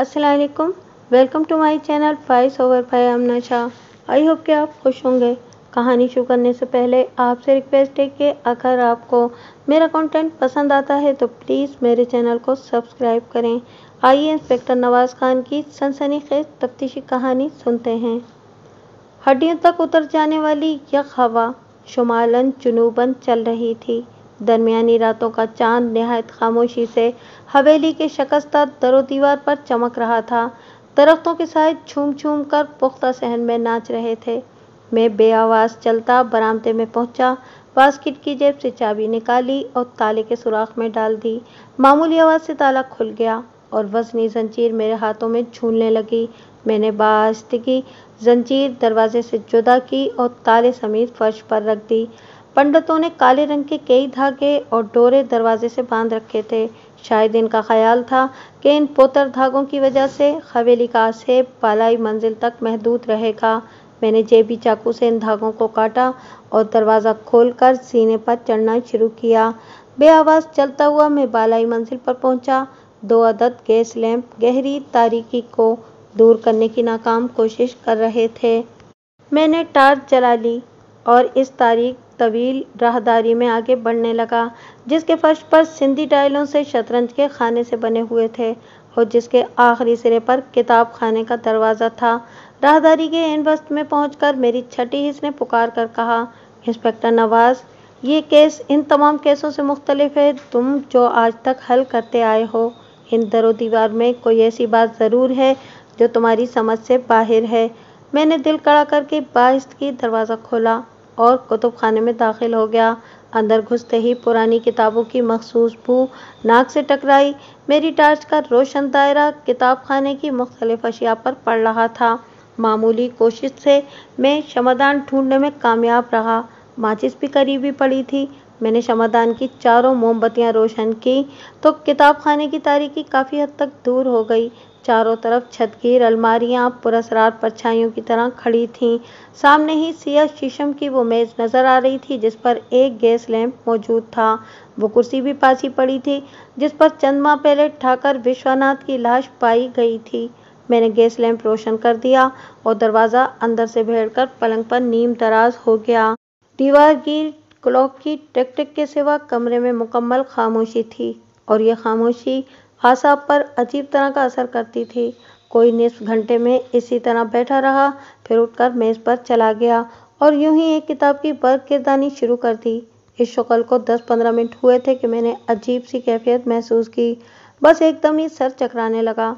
Aslam welcome to my channel फाइस over five Amna Shah I hope के आप खुश होंगे कहानी शुरू करने से पहले आपसे रिक्वेस्ट है कि अगर आपको मेरा कंटेंट पसंद आता है तो प्लीज़ मेरे चैनल को सब्सक्राइब करें आइए इंस्पेक्टर नवाज़ खान की सनसनी खेज तफ्तीशी कहानी सुनते हैं हड्डियों तक उतर जाने वाली यह हवा शुमालन जुनूबन चल रही थी दरमियानी रातों का चांद नहायत खामोशी से हवेली के शकस्ता दीवार पर चमक रहा था दरख्तों के साथ छूम छूम कर पुख्ता सहन में नाच रहे थे मैं आवाज चलता बरामदे में पहुंचा बास्किट की जेब से चाबी निकाली और ताले के सुराख में डाल दी मामूली आवाज़ से ताला खुल गया और वजनी जंजीर मेरे हाथों में झूलने लगी मैंने की जंजीर दरवाजे से जुदा की और ताले समेत फर्श पर रख दी पंडितों ने काले रंग के कई धागे और डोरे दरवाजे से बांध रखे थे शायद इनका ख्याल था कि इन पोतर धागों की वजह से हवेली का आसेब बालाई मंजिल तक महदूद रहेगा मैंने जेबी चाकू से इन धागों को काटा और दरवाज़ा खोलकर सीने पर चढ़ना शुरू किया बे चलता हुआ मैं बालाई मंजिल पर पहुंचा। दो अदद गैस लैंप गहरी तारीकी को दूर करने की नाकाम कोशिश कर रहे थे मैंने टार्च जला ली और इस तारीख तवील राहदारी में आगे बढ़ने लगा जिसके फर्श पर सिंधी टाइलों से शतरंज के खाने से बने हुए थे और जिसके आखिरी सिरे पर किताब खाने का दरवाज़ा था राहदारी के इन वस्त में पहुँच मेरी छठी हिस्स ने पुकार कर कहा इंस्पेक्टर नवाज ये केस इन तमाम केसों से मुख्तलिफ है तुम जो आज तक हल करते आए हो इन दर दीवार में कोई ऐसी बात ज़रूर है जो तुम्हारी समझ से बाहर है मैंने दिल कड़ा करके बाहिस्त की दरवाज़ा खोला और कुतुब खाने में दाखिल हो गया अंदर घुसते ही पुरानी किताबों की मखसूस भू नाक से टकराई मेरी टार्च का रोशन दायरा किताब खाने की मुख्तलिफ अशिया पर पड़ रहा था मामूली कोशिश से मैं शमादान ढूंढने में कामयाब रहा माचिस भी करीबी पड़ी थी मैंने शमादान की चारों मोमबत्तियां रोशन की तो किताब खाने की तारीखी काफ़ी हद तक दूर हो गई चारों तरफ छत की अलमारियां पुरसरार परछाइयों की तरह खड़ी थीं सामने ही सिया शीशम की वो मेज नजर आ रही थी जिस पर एक गैस लैंप मौजूद था वो कुर्सी भी पास ही पड़ी थी जिस पर चंद माह पहले ठाकर विश्वनाथ की लाश पाई गई थी मैंने गैस लैंप रोशन कर दिया और दरवाज़ा अंदर से भेड़कर पलंग पर नीम दराज हो गया दीवार की क्लॉक की टिक टिक के सिवा कमरे में मुकम्मल खामोशी थी और यह खामोशी आशा पर अजीब तरह का असर करती थी कोई निस घंटे में इसी तरह बैठा रहा फिर उठकर मेज पर चला गया और यूं ही एक किताब की वर्ग किरदानी शुरू कर दी इस शक्ल को दस पंद्रह मिनट हुए थे कि मैंने अजीब सी कैफियत महसूस की बस एकदम ही सर चकराने लगा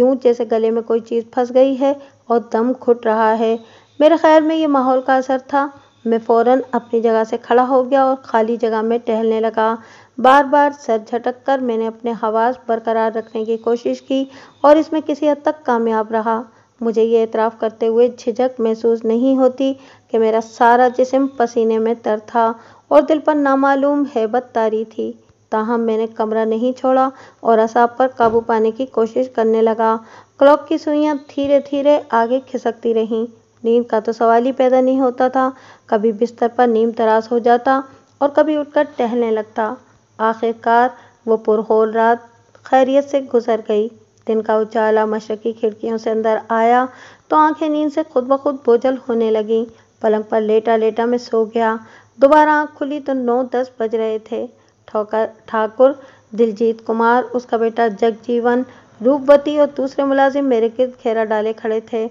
यूं जैसे गले में कोई चीज़ फंस गई है और दम घुट रहा है मेरे ख्याल में ये माहौल का असर था मैं फ़ौरन अपनी जगह से खड़ा हो गया और खाली जगह में टहलने लगा बार बार सर झटक कर मैंने अपने हवास बरकरार रखने की कोशिश की और इसमें किसी हद तक कामयाब रहा मुझे ये एतराफ़ करते हुए झिझक महसूस नहीं होती कि मेरा सारा जिसम पसीने में तर था और दिल पर नामालूम हैबत तारी थी ताहम मैंने कमरा नहीं छोड़ा और असाब पर काबू पाने की कोशिश करने लगा क्लॉक की सुइयाँ धीरे धीरे आगे खिसकती रहीं नींद का तो सवाल ही पैदा नहीं होता था कभी बिस्तर पर नीम तराश हो जाता और कभी उठकर टहलने लगता आखिरकार वो पुरहोल रात खैरियत से गुजर गई दिन का उजाला मशरकी खिड़कियों से अंदर आया तो आंखें नींद से खुद ब खुद बोझल होने लगी पलंग पर लेटा लेटा मैं सो गया दोबारा आँख खुली तो नौ दस बज रहे थे ठाकुर दिलजीत कुमार उसका बेटा जगजीवन रूपवती और दूसरे मुलाजिम मेरे गिर्द घेरा डाले खड़े थे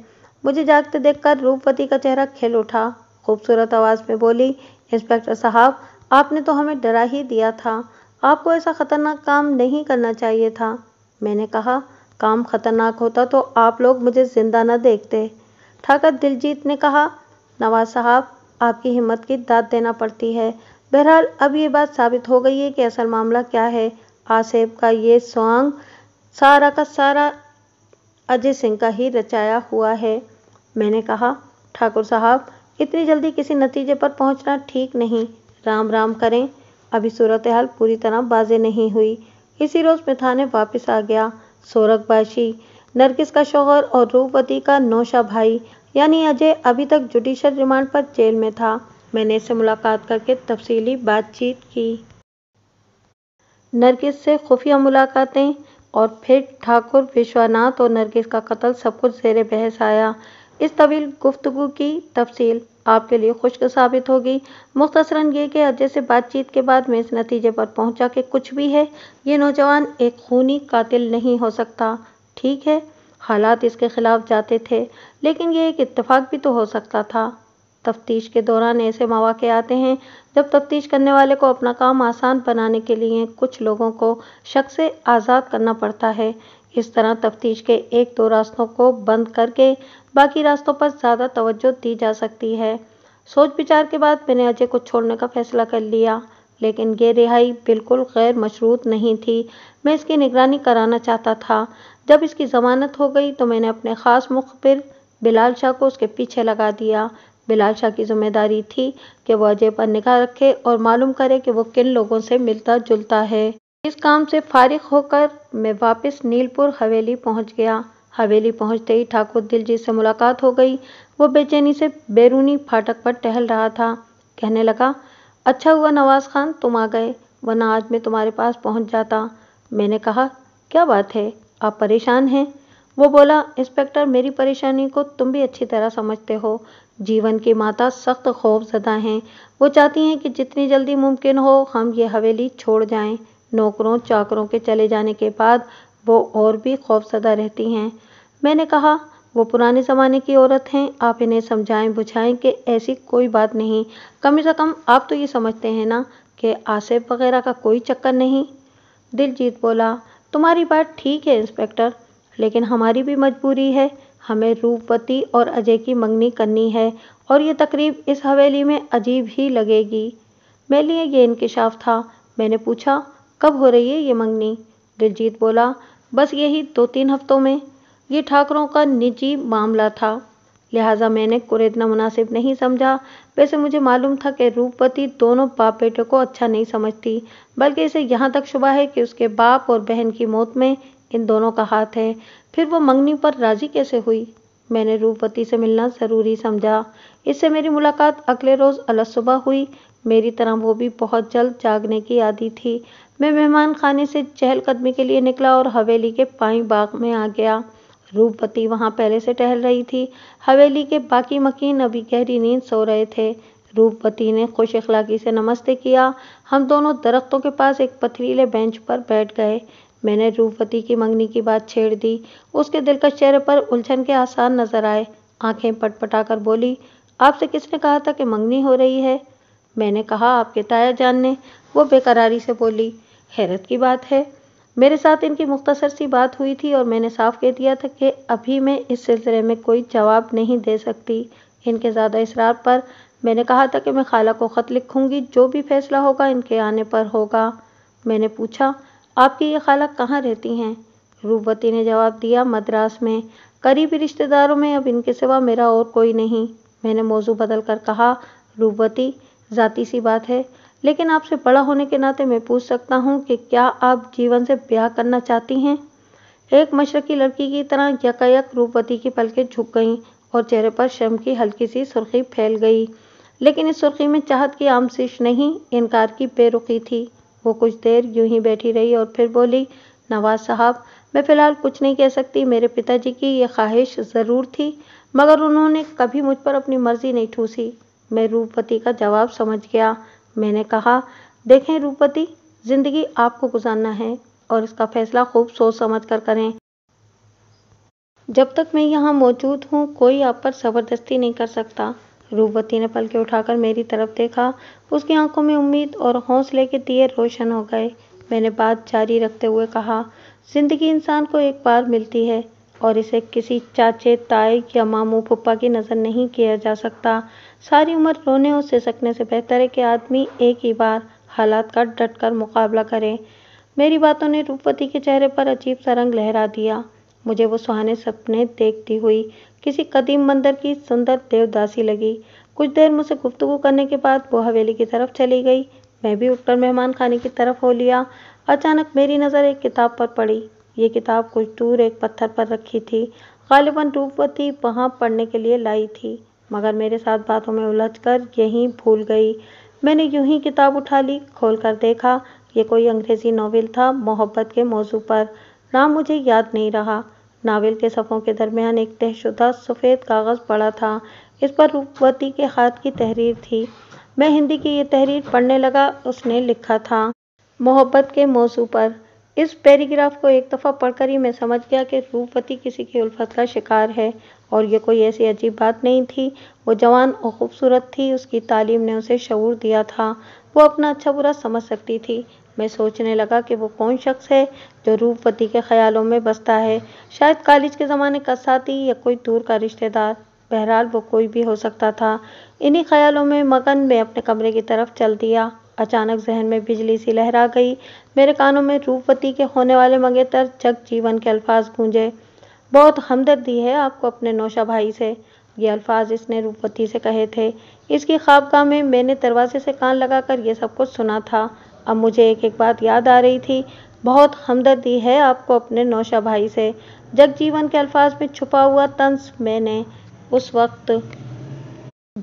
मुझे जागते देखकर रूपवती का चेहरा खिल उठा खूबसूरत आवाज़ में बोली इंस्पेक्टर साहब आपने तो हमें डरा ही दिया था आपको ऐसा ख़तरनाक काम नहीं करना चाहिए था मैंने कहा काम खतरनाक होता तो आप लोग मुझे जिंदा न देखते ठाकर दिलजीत ने कहा नवाज साहब आपकी हिम्मत की दाद देना पड़ती है बहरहाल अब ये बात साबित हो गई है कि असल मामला क्या है आसेब का ये सॉन्ग सारा का सारा अजय सिंह का ही रचाया हुआ है मैंने कहा ठाकुर साहब इतनी जल्दी किसी नतीजे पर पहुंचना ठीक नहीं राम राम करें अभी सूरत हाल पूरी तरह बाजे नहीं हुई इसी रोज में थाने वापस आ गया सोरग बाशी नरगिस का शोहर और रूपवती का नौशा भाई यानी अजय अभी तक जुडिशल रिमांड पर जेल में था मैंने इसे मुलाकात करके तफसीली बातचीत की नरगिस से खुफिया मुलाकातें और फिर ठाकुर विश्वनाथ और नरगिस का कत्ल सब कुछ जेर बहस आया इस तवील गुफ्तु की तफसील आपके लिए खुश्क साबित होगी मुख्तसरन ये कि अजय से बातचीत के बाद मैं इस नतीजे पर पहुंचा कि कुछ भी है ये नौजवान एक खूनी कातिल नहीं हो सकता ठीक है हालात इसके खिलाफ जाते थे लेकिन ये एक इतफाक भी तो हो सकता था तफ्तीश के दौरान ऐसे मौाक़े आते हैं जब तफ्तीश करने वाले को अपना काम आसान बनाने के लिए कुछ लोगों को शक से आज़ाद करना पड़ता है इस तरह तफ्तीश के एक दो रास्तों को बंद करके बाकी रास्तों पर ज़्यादा तवज्जो दी जा सकती है सोच विचार के बाद मैंने अजय को छोड़ने का फैसला कर लिया लेकिन ये रिहाई बिल्कुल गैर मशरूत नहीं थी मैं इसकी निगरानी कराना चाहता था जब इसकी ज़मानत हो गई तो मैंने अपने ख़ास मुखबिर बिलाल शाह को उसके पीछे लगा दिया बिलाल शाह की जिम्मेदारी थी कि वह अजय पर निगाह रखे और मालूम करे कि वो किन लोगों से मिलता जुलता है इस काम से फारिग होकर मैं वापस नीलपुर हवेली पहुंच गया हवेली पहुंचते ही ठाकुर जी से मुलाकात हो गई वो बेचैनी से बैरूनी फाटक पर टहल रहा था कहने लगा अच्छा हुआ नवाज खान तुम आ गए वरना आज मैं तुम्हारे पास पहुंच जाता मैंने कहा क्या बात है आप परेशान हैं वो बोला इंस्पेक्टर मेरी परेशानी को तुम भी अच्छी तरह समझते हो जीवन की माता सख्त खौफजदा हैं वो चाहती हैं कि जितनी जल्दी मुमकिन हो हम ये हवेली छोड़ जाएं नौकरों चाकरों के चले जाने के बाद वो और भी खौफसदा रहती हैं मैंने कहा वो पुराने ज़माने की औरत हैं आप इन्हें समझाएं बुझाएं कि ऐसी कोई बात नहीं कम से कम आप तो ये समझते हैं ना कि आसिफ वगैरह का कोई चक्कर नहीं दिलजीत बोला तुम्हारी बात ठीक है इंस्पेक्टर लेकिन हमारी भी मजबूरी है हमें रूपवती और अजय की मंगनी करनी है और ये तकरीब इस हवेली में अजीब ही लगेगी मेरे लिए ये इंकशाफ था मैंने पूछा कब हो रही है ये मंगनी दिलजीत बोला बस यही दो तीन हफ्तों में ये ठाकरों का निजी मामला था लिहाजा मैंने कुरेदना मुनासिब नहीं समझा वैसे मुझे मालूम था कि रूपवती दोनों बाप बेटे को अच्छा नहीं समझती बल्कि इसे यहाँ तक शुभ है कि उसके बाप और बहन की मौत में इन दोनों का हाथ है फिर वो मंगनी पर राजी कैसे हुई मैंने रूपवती से मिलना ज़रूरी समझा इससे मेरी मुलाकात अगले रोज़ अलसुबह हुई मेरी तरह वो भी बहुत जल्द जागने की आदि थी मैं मेहमान खाने से चहलकदमी के लिए निकला और हवेली के पाई बाग में आ गया रूपवती वहां पहले से टहल रही थी हवेली के बाकी मकीन अभी गहरी नींद सो रहे थे रूपवती ने खुश अखलाकी से नमस्ते किया हम दोनों दरख्तों के पास एक पथरीले बेंच पर बैठ गए मैंने रूपवती की मंगनी की बात छेड़ दी उसके दिल का चेहरे पर उलझन के आसान नजर आए आंखें पटपटा कर बोली आपसे किसने कहा था कि मंगनी हो रही है मैंने कहा आपके ताया जान ने वो बेकरारी से बोली हैरत की बात है मेरे साथ इनकी मुख्तसर सी बात हुई थी और मैंने साफ कह दिया था कि अभी मैं इस सिलसिले में कोई जवाब नहीं दे सकती इनके ज़्यादा इसरार पर मैंने कहा था कि मैं खाला को ख़त लिखूँगी जो भी फैसला होगा इनके आने पर होगा मैंने पूछा आपकी ये खाला कहाँ रहती हैं रूपवती ने जवाब दिया मद्रास में करीबी रिश्तेदारों में अब इनके सिवा मेरा और कोई नहीं मैंने मौजू बदल कर कहा रूपवती ज़ाती सी बात है लेकिन आपसे बड़ा होने के नाते मैं पूछ सकता हूँ कि क्या आप जीवन से ब्याह करना चाहती हैं एक मशरकी लड़की की तरह यकायक रूपवती की पलके झुक गईं और चेहरे पर शम की हल्की सी सुर्खी फैल गई लेकिन इस सुर्खी में चाहत की आमसिश नहीं इनकार की बेरुखी थी वो कुछ देर यूं ही बैठी रही और फिर बोली नवाज साहब मैं फ़िलहाल कुछ नहीं कह सकती मेरे पिताजी की यह ख्वाहिश ज़रूर थी मगर उन्होंने कभी मुझ पर अपनी मर्ज़ी नहीं ठूसी मैं रूपवती का जवाब समझ गया मैंने कहा देखें रूपति ज़िंदगी आपको गुजारना है और इसका फैसला खूब सोच समझ कर करें जब तक मैं यहाँ मौजूद हूँ कोई आप पर ज़बरदस्ती नहीं कर सकता रूपवती ने पलके उठाकर मेरी तरफ देखा उसकी आंखों में उम्मीद और हौसले के दिए रोशन हो गए मैंने बात जारी रखते हुए कहा जिंदगी इंसान को एक बार मिलती है और इसे किसी चाचे ताए या मामू पप्पा की नज़र नहीं किया जा सकता सारी उम्र रोने और सिसकने से बेहतर है कि आदमी एक ही बार हालात का डट कर मुकाबला करे मेरी बातों ने रूपवती के चेहरे पर अजीब सा रंग लहरा दिया मुझे वो सुहाने सपने देखती हुई किसी कदीम मंदिर की सुंदर देवदासी लगी कुछ देर मुझसे गुफ्तगु करने के बाद वो हवेली की तरफ चली गई मैं भी उठकर मेहमान खाने की तरफ हो लिया अचानक मेरी नज़र एक किताब पर पड़ी ये किताब कुछ दूर एक पत्थर पर रखी थी गालिबा रूपवती वहाँ पढ़ने के लिए लाई थी मगर मेरे साथ बातों में उलझ कर यहीं भूल गई मैंने यूं ही किताब उठा ली खोल कर देखा ये कोई अंग्रेज़ी नावल था मोहब्बत के मौजू पर नाम मुझे याद नहीं रहा नावल के सफ़ों के दरमियान एक तहशुदा सफ़ेद कागज़ पड़ा था इस पर रूपवती के हाथ की तहरीर थी मैं हिंदी की ये तहरीर पढ़ने लगा उसने लिखा था मोहब्बत के मौजू पर इस पैराग्राफ को एक दफ़ा पढ़कर ही मैं समझ गया कि रूपवती किसी की उल्फत का शिकार है और यह कोई ऐसी अजीब बात नहीं थी वो जवान और ख़ूबसूरत थी उसकी तालीम ने उसे शूर दिया था वो अपना अच्छा बुरा समझ सकती थी मैं सोचने लगा कि वो कौन शख्स है जो रूपवती के ख्यालों में बसता है शायद कॉलेज के ज़माने का साथी या कोई दूर का रिश्तेदार बहरहाल वो कोई भी हो सकता था इन्हीं ख्यालों में मगन में अपने कमरे की तरफ चल दिया अचानक जहन में बिजली सी लहरा गई मेरे कानों में रूपवती के होने वाले मंगेतर जग जीवन के अल्फाज गूंजे बहुत हमदर्दी है आपको अपने नौशा भाई से ये अल्फाज इसने रूपवती से कहे थे इसकी खाबका में मैंने दरवाजे से कान लगाकर ये सब कुछ सुना था अब मुझे एक एक बात याद आ रही थी बहुत हमदर्दी है आपको अपने नौशा भाई से जग जीवन के अल्फाज में छुपा हुआ तंस मैंने उस वक्त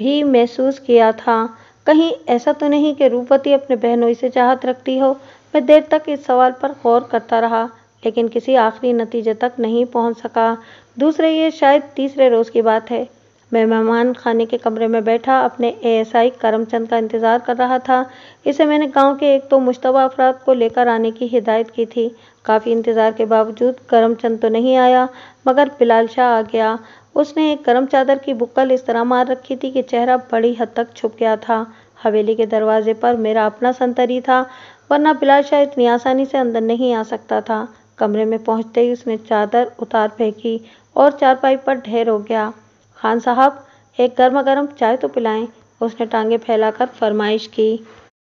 भी महसूस किया था कहीं ऐसा तो नहीं कि रूपवती अपने बहनोई से चाहत रखती हो मैं देर तक इस सवाल पर गौर करता रहा लेकिन किसी आखिरी नतीजे तक नहीं पहुंच सका दूसरे ये शायद तीसरे रोज़ की बात है मैं मेहमान खाने के कमरे में बैठा अपने एएसआई करमचंद का इंतज़ार कर रहा था इसे मैंने गांव के एक तो मुशतबा अफराद को लेकर आने की हिदायत की थी काफ़ी इंतज़ार के बावजूद करमचंद तो नहीं आया मगर बिलाल शाह आ गया उसने एक गर्म चादर की बुक्कल इस तरह मार रखी थी कि चेहरा बड़ी हद तक छुप गया था हवेली के दरवाजे पर मेरा अपना संतरी था वरना बिलाशा इतनी आसानी से अंदर नहीं आ सकता था कमरे में पहुंचते ही उसने चादर उतार फेंकी और चारपाई पर ढेर हो गया खान साहब एक गर्मा गर्म चाय तो पिलाएं उसने टांगे फैलाकर फरमाइश की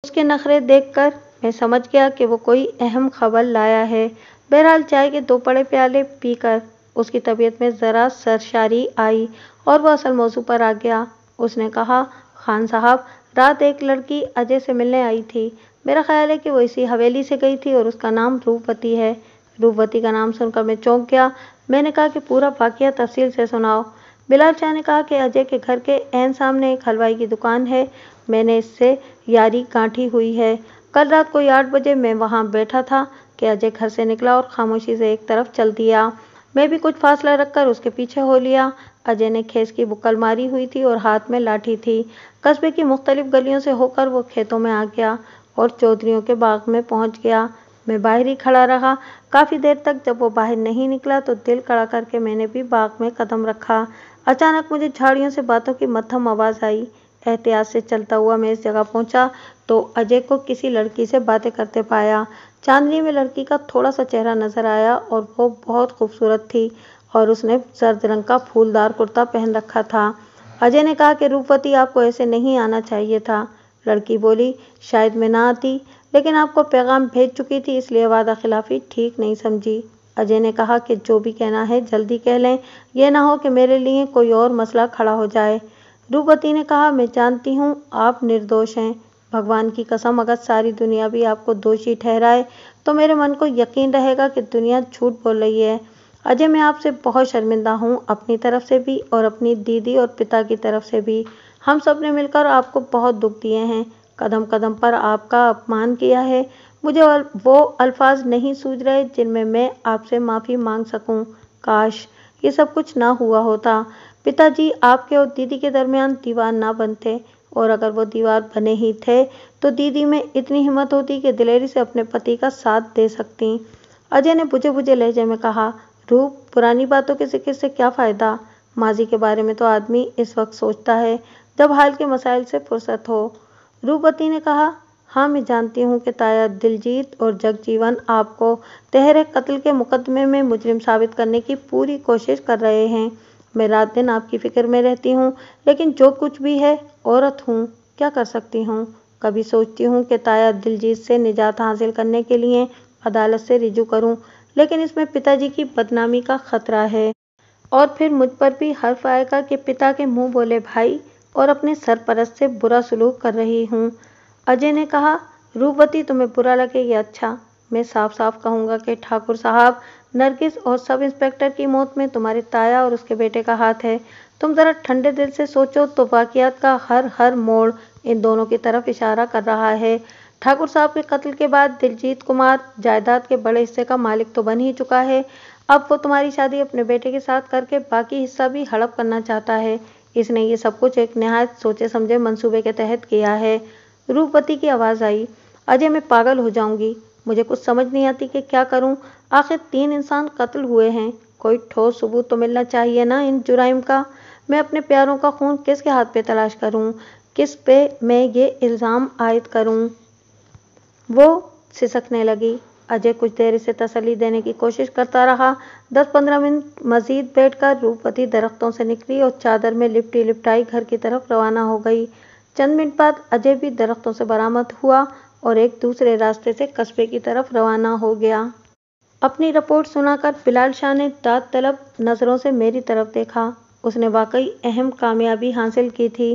उसके नखरे देखकर मैं समझ गया कि वो कोई अहम खबर लाया है बहरहाल चाय के दो बड़े प्याले पीकर उसकी तबीयत में ज़रा सरशारी आई और वह असल मौजू पर आ गया उसने कहा खान साहब रात एक लड़की अजय से मिलने आई थी मेरा ख्याल है कि वो इसी हवेली से गई थी और उसका नाम रूपवती है रूपवती का नाम सुनकर मैं चौंक गया मैंने कहा कि पूरा वाक़ तफसील से सुनाओ बिलाल शाह ने कहा कि अजय के घर के एन सामने एक हलवाई की दुकान है मैंने इससे यारी गांठी हुई है कल रात कोई आठ बजे मैं वहाँ बैठा था कि अजय घर से निकला और खामोशी से एक तरफ चल दिया मैं भी कुछ फासला रखकर उसके पीछे हो लिया अजय ने खेस की बुकल मारी हुई थी और हाथ में लाठी थी कस्बे की मुख्तलिफ गलियों से होकर वो खेतों में आ गया और चौधरीों के बाग में पहुंच गया मैं बाहर ही खड़ा रहा काफ़ी देर तक जब वो बाहर नहीं निकला तो दिल कड़ा करके मैंने भी बाग में कदम रखा अचानक मुझे झाड़ियों से बातों की मध्यम आवाज़ आई एहतियात से चलता हुआ मैं इस जगह पहुंचा तो अजय को किसी लड़की से बातें करते पाया चांदनी में लड़की का थोड़ा सा चेहरा नजर आया और वो बहुत खूबसूरत थी और उसने सर्द रंग का फूलदार कुर्ता पहन रखा था अजय ने कहा कि रूपवती आपको ऐसे नहीं आना चाहिए था लड़की बोली शायद मैं ना आती लेकिन आपको पैगाम भेज चुकी थी इसलिए वादा खिलाफी ठीक नहीं समझी अजय ने कहा कि जो भी कहना है जल्दी कह लें यह ना हो कि मेरे लिए कोई और मसला खड़ा हो जाए रूपवती ने कहा मैं जानती हूँ आप निर्दोष हैं भगवान की कसम अगर सारी दुनिया भी आपको दोषी ठहराए तो मेरे मन को यकीन रहेगा कि दुनिया झूठ बोल रही है अजय मैं आपसे बहुत शर्मिंदा हूँ अपनी तरफ से भी और अपनी दीदी और पिता की तरफ से भी हम सब ने मिलकर आपको बहुत दुख दिए हैं कदम कदम पर आपका अपमान किया है मुझे वो अल्फाज नहीं सूझ रहे जिनमें मैं आपसे माफ़ी मांग सकूं। काश ये सब कुछ ना हुआ होता पिताजी आपके और दीदी के दरमियान दीवार ना बनते और अगर वो दीवार बने ही थे तो दीदी में इतनी हिम्मत होती कि दिलेरी से अपने पति का साथ दे सकती अजय ने बुझे बुझे लहजे में कहा रूप पुरानी बातों के जिक्र से क्या फ़ायदा माजी के बारे में तो आदमी इस वक्त सोचता है जब हाल के मसाइल से फुर्सत हो रूपवती ने कहा हाँ मैं जानती हूँ कि ताया दिलजीत और जगजीवन आपको तहरे कत्ल के मुकदमे में मुजरिम साबित करने की पूरी कोशिश कर रहे हैं मैं रात दिन आपकी फ़िक्र में रहती हूँ लेकिन जो कुछ भी है औरत हूँ क्या कर सकती हूँ कभी सोचती हूँ कि ताया दिलजीत से निजात हासिल करने के लिए अदालत से रिजू करूँ लेकिन इसमें पिताजी की बदनामी का खतरा है और फिर मुझ पर भी हर्फ आएगा कि पिता के मुंह बोले भाई और अपने सरपरस्त से बुरा सलूक कर रही हूँ अजय ने कहा रूपवती तुम्हें बुरा लगेगा अच्छा मैं साफ साफ कहूँगा कि ठाकुर साहब नरगिस और सब इंस्पेक्टर की मौत में तुम्हारे ताया और उसके बेटे का हाथ है तुम ज़रा ठंडे दिल से सोचो तो वाकियात का हर हर मोड़ इन दोनों की तरफ इशारा कर रहा है ठाकुर साहब के कत्ल के बाद दिलजीत कुमार जायदाद के बड़े हिस्से का मालिक तो बन ही चुका है अब वो तुम्हारी शादी अपने बेटे के साथ करके बाकी हिस्सा भी हड़प करना चाहता है इसने ये सब कुछ एक नहायत सोचे समझे मंसूबे के तहत किया है रूपवती की आवाज़ आई अजय मैं पागल हो जाऊंगी मुझे कुछ समझ नहीं आती कि क्या करूं आखिर तीन इंसान कत्ल हुए हैं कोई ठोस सबूत तो मिलना चाहिए ना इन जुराइम का मैं अपने प्यारों का खून किसके हाथ पे तलाश करूं किस पे मैं ये इल्ज़ाम आयद करूं वो सिसकने लगी अजय कुछ देर से तसली देने की कोशिश करता रहा दस पंद्रह मिनट मजीद बैठ कर रूपवती दरख्तों से निकली और चादर में लिपटी लिपटाई घर की तरफ रवाना हो गई चंद मिनट बाद अजय भी दरख्तों से बरामद हुआ और एक दूसरे रास्ते से कस्बे की तरफ रवाना हो गया अपनी रिपोर्ट सुनाकर बिलाल शाह ने दाद तलब नज़रों से मेरी तरफ देखा उसने वाकई अहम कामयाबी हासिल की थी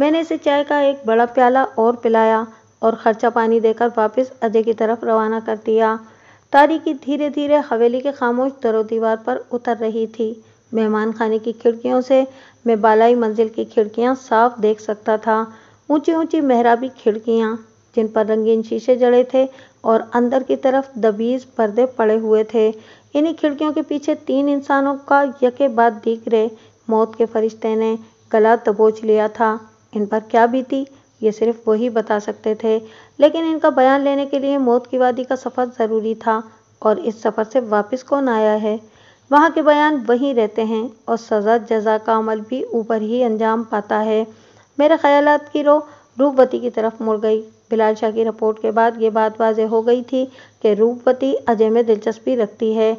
मैंने इसे चाय का एक बड़ा प्याला और पिलाया और खर्चा पानी देकर वापस अजय की तरफ रवाना कर दिया तारीखी धीरे धीरे हवेली के खामोश दरो दीवार पर उतर रही थी मेहमान खाने की खिड़कियों से मैं बालाई मंजिल की खिड़कियां साफ देख सकता था ऊंची ऊंची मेहराबी खिड़कियां जिन पर रंगीन शीशे जड़े थे और अंदर की तरफ दबीज पर्दे पड़े हुए थे इन्हीं खिड़कियों के पीछे तीन इंसानों का यके बाद रहे मौत के फरिश्ते ने गला दबोच लिया था इन पर क्या बीती ये सिर्फ वही बता सकते थे लेकिन इनका बयान लेने के लिए मौत की वादी का सफ़र ज़रूरी था और इस सफ़र से वापस कौन आया है वहाँ के बयान वहीं रहते हैं और सज़ा जजा का अमल भी ऊपर ही अंजाम पाता है मेरे ख्याल की रो रूपवती की तरफ मुड़ गई बिलाल शाह की रिपोर्ट के बाद ये बात वाजे हो गई थी कि रूपवती अजय में दिलचस्पी रखती है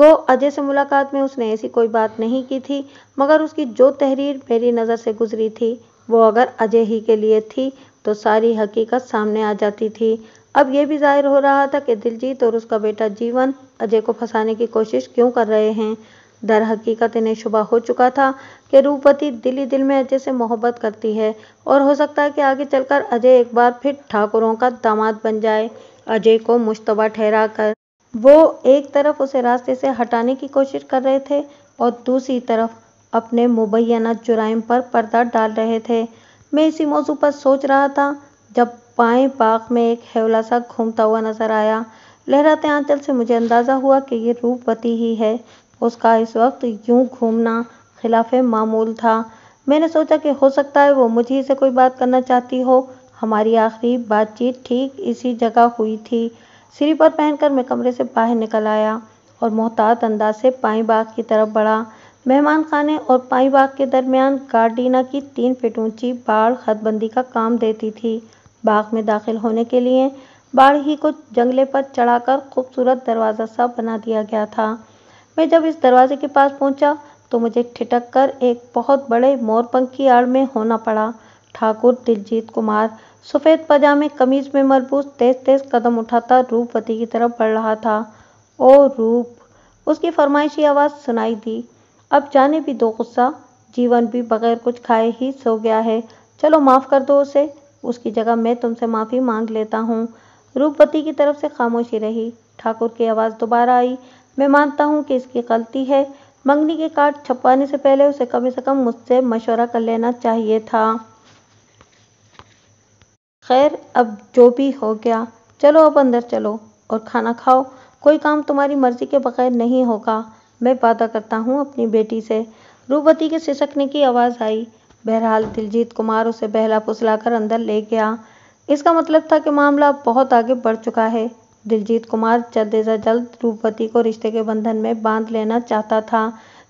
गो अजय से मुलाकात में उसने ऐसी कोई बात नहीं की थी मगर उसकी जो तहरीर मेरी नज़र से गुजरी थी वो अगर अजय ही के लिए थी तो सारी हकीकत सामने आ जाती थी अब यह भी जाहिर हो रहा था कि दिलजीत और उसका बेटा जीवन अजय को फंसाने की कोशिश क्यों कर रहे हैं दर हकीकत इन्हें शुबा हो चुका था कि रूपवती दिल ही दिल में अजय से मोहब्बत करती है और हो सकता है कि आगे चलकर अजय एक बार फिर ठाकुरों का दामाद बन जाए अजय को मुश्तबा ठहरा कर वो एक तरफ उसे रास्ते से हटाने की कोशिश कर रहे थे और दूसरी तरफ अपने मुबैना जुराइम पर पर्दा डाल रहे थे मैं इसी मौजू पर सोच रहा था जब पाए पाक में एक हेवला सा घूमता हुआ नजर आया लहराते आंचल से मुझे अंदाज़ा हुआ कि ये रूपवती ही है उसका इस वक्त यूं घूमना खिलाफ मामूल था मैंने सोचा कि हो सकता है वो मुझे से कोई बात करना चाहती हो हमारी आखिरी बातचीत ठीक इसी जगह हुई थी पर पहनकर मैं कमरे से बाहर निकल आया और मोहतात अंदाज से पाई बाग की तरफ बढ़ा मेहमान खाने और पाई बाग के दरमियान गार्डीना की तीन फिट ऊंची बाढ़ हदबंदी का काम देती थी बाग में दाखिल होने के लिए बाढ़ ही को जंगले पर चढ़ाकर खूबसूरत दरवाज़ा सा बना दिया गया था मैं जब इस दरवाजे के पास पहुंचा तो मुझे ठिटक कर एक बहुत बड़े मोरपंख की आड़ में होना पड़ा ठाकुर दिलजीत कुमार सफ़ेद पजामे कमीज में मलबूस तेज तेज कदम उठाता रूपवती की तरफ बढ़ रहा था ओ रूप उसकी फरमाइशी आवाज़ सुनाई दी अब जाने भी दो गुस्सा जीवन भी बगैर कुछ खाए ही सो गया है चलो माफ़ कर दो उसे उसकी जगह मैं तुमसे माफ़ी मांग लेता हूँ रूपवती की तरफ से खामोशी रही ठाकुर की आवाज़ दोबारा आई मैं मानता हूँ कि इसकी गलती है मंगनी के कार्ड छपवाने से पहले उसे कम से कम मुझसे मशवरा कर लेना चाहिए था खैर अब जो भी हो गया चलो अब अंदर चलो और खाना खाओ कोई काम तुम्हारी मर्जी के बगैर नहीं होगा मैं वादा करता हूँ अपनी बेटी से रूपवती के सिसकने की आवाज़ आई बहरहाल दिलजीत कुमार उसे बहला फुसला कर अंदर ले गया इसका मतलब था कि मामला बहुत आगे बढ़ चुका है दिलजीत कुमार जल्द जल्द रूपवती को रिश्ते के बंधन में बांध लेना चाहता था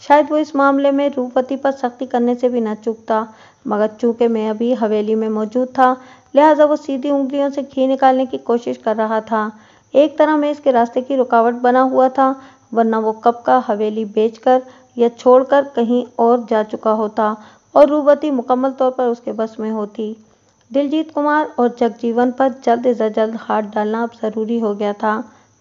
शायद वो इस मामले में रूपवती पर सख्ती करने से भी न चूकता मगर चूंकि मैं अभी हवेली में मौजूद था लिहाजा वो सीधी उंगलियों से घी निकालने की कोशिश कर रहा था एक तरह मैं इसके रास्ते की रुकावट बना हुआ था वरना वो कब का हवेली बेचकर या छोड़कर कहीं और जा चुका होता और रूबती मुकम्मल तौर पर उसके बस में होती दिलजीत कुमार और जगजीवन पर जल्द से जल्द हाथ डालना अब ज़रूरी हो गया था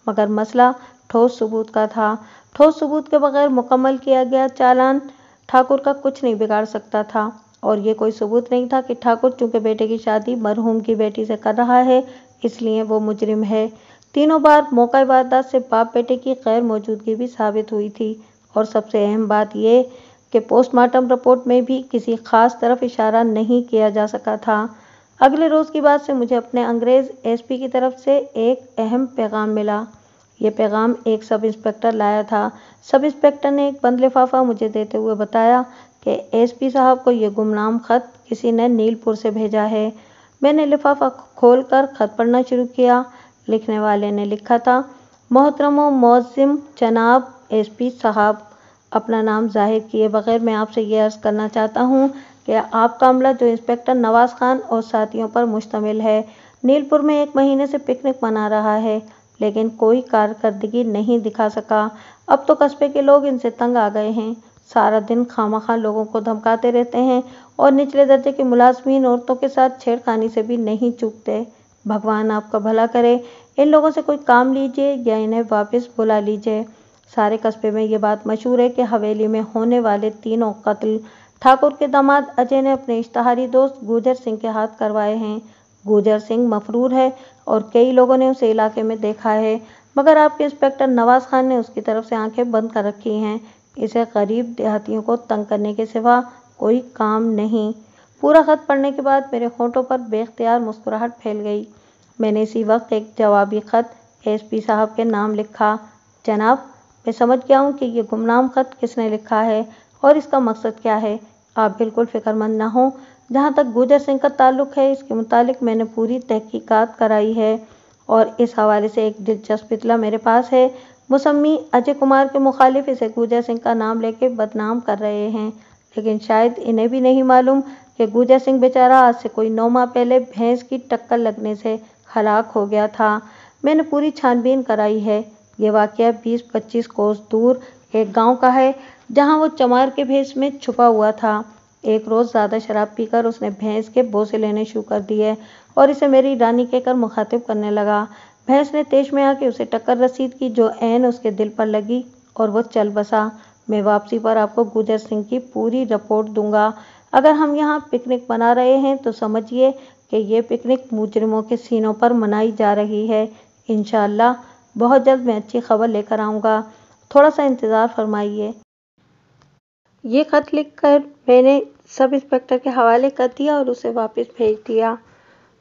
मगर मसला ठोस सबूत का था ठोस सबूत के बगैर मुकम्मल किया गया चालान ठाकुर का कुछ नहीं बिगाड़ सकता था और ये कोई सबूत नहीं था कि ठाकुर चूंकि बेटे की शादी मरहूम की बेटी से कर रहा है इसलिए वो मुजरिम है तीनों बार मौका वारदात से बाप बेटे की गैर मौजूदगी भी साबित हुई थी और सबसे अहम बात यह कि पोस्टमार्टम रिपोर्ट में भी किसी खास तरफ इशारा नहीं किया जा सका था अगले रोज़ की बात से मुझे अपने अंग्रेज़ एसपी की तरफ से एक अहम पैगाम मिला ये पैगाम एक सब इंस्पेक्टर लाया था सब इंस्पेक्टर ने एक बंद लिफाफा मुझे देते हुए बताया कि एसपी साहब को यह गुमनाम ख़त किसी ने नीलपुर से भेजा है मैंने लिफाफा खोल कर ख़त पढ़ना शुरू किया लिखने वाले ने लिखा था मोहतरम मौजिम जनाब एसपी साहब अपना नाम जाहिर किए बगैर मैं आपसे ये अर्ज़ करना चाहता हूँ कि आपका अमला जो इंस्पेक्टर नवाज खान और साथियों पर मुश्तमिल है नीलपुर में एक महीने से पिकनिक मना रहा है लेकिन कोई कारकर्दगी नहीं दिखा सका अब तो कस्बे के लोग इनसे तंग आ गए हैं सारा दिन खामाखा लोगों को धमकाते रहते हैं और निचले दर्जे के मुलाजमीन औरतों के साथ छेड़खानी से भी नहीं चूकते भगवान आपका भला करे इन लोगों से कोई काम लीजिए या इन्हें वापस बुला लीजिए सारे कस्बे में ये बात मशहूर है कि हवेली में होने वाले तीनों कत्ल ठाकुर के दामाद अजय ने अपने इश्तहारी दोस्त गुजर सिंह के हाथ करवाए हैं गुजर सिंह मफरूर है और कई लोगों ने उसे इलाके में देखा है मगर आपके इंस्पेक्टर नवाज खान ने उसकी तरफ से आंखें बंद कर रखी हैं इसे गरीब देहातियों को तंग करने के सिवा कोई काम नहीं पूरा खत पढ़ने के बाद मेरे होंठों पर बेख्तियार मुस्कुराहट फैल गई मैंने इसी वक्त एक जवाबी ख़त एसपी साहब के नाम लिखा जनाब मैं समझ गया हूँ कि ये गुमनाम ख़त किसने लिखा है और इसका मकसद क्या है आप बिल्कुल फ़िक्रमंद ना हो जहाँ तक गुजर सिंह का ताल्लुक है इसके मुतालिक मैंने पूरी तहकीकात कराई है और इस हवाले से एक दिलचस्प इतला मेरे पास है मुसम्मी अजय कुमार के मुखालिफ इसे गुजर सिंह का नाम लेके बदनाम कर रहे हैं लेकिन शायद इन्हें भी नहीं मालूम कि गुजर सिंह बेचारा आज से कोई नौ माह पहले भैंस की टक्कर लगने से हलाक हो गया था मैंने पूरी छानबीन कराई है ये वाक़ बीस पच्चीस कोस दूर एक गांव का है जहां वो चमार के भेस में छुपा हुआ था एक रोज़ ज़्यादा शराब पीकर उसने भैंस के बोसे लेने शुरू कर दिए और इसे मेरी रानी कहकर मुखातिब करने लगा भैंस ने तेज में आके उसे टक्कर रसीद की जो ऐन उसके दिल पर लगी और वो चल बसा मैं वापसी पर आपको गुजर सिंह की पूरी रिपोर्ट दूंगा अगर हम यहाँ पिकनिक मना रहे हैं तो समझिए कि ये पिकनिक मुजरिमों के सीनों पर मनाई जा रही है इन बहुत जल्द मैं अच्छी खबर लेकर आऊँगा थोड़ा सा इंतज़ार फरमाइए ये खत लिखकर मैंने सब इंस्पेक्टर के हवाले कर दिया और उसे वापस भेज दिया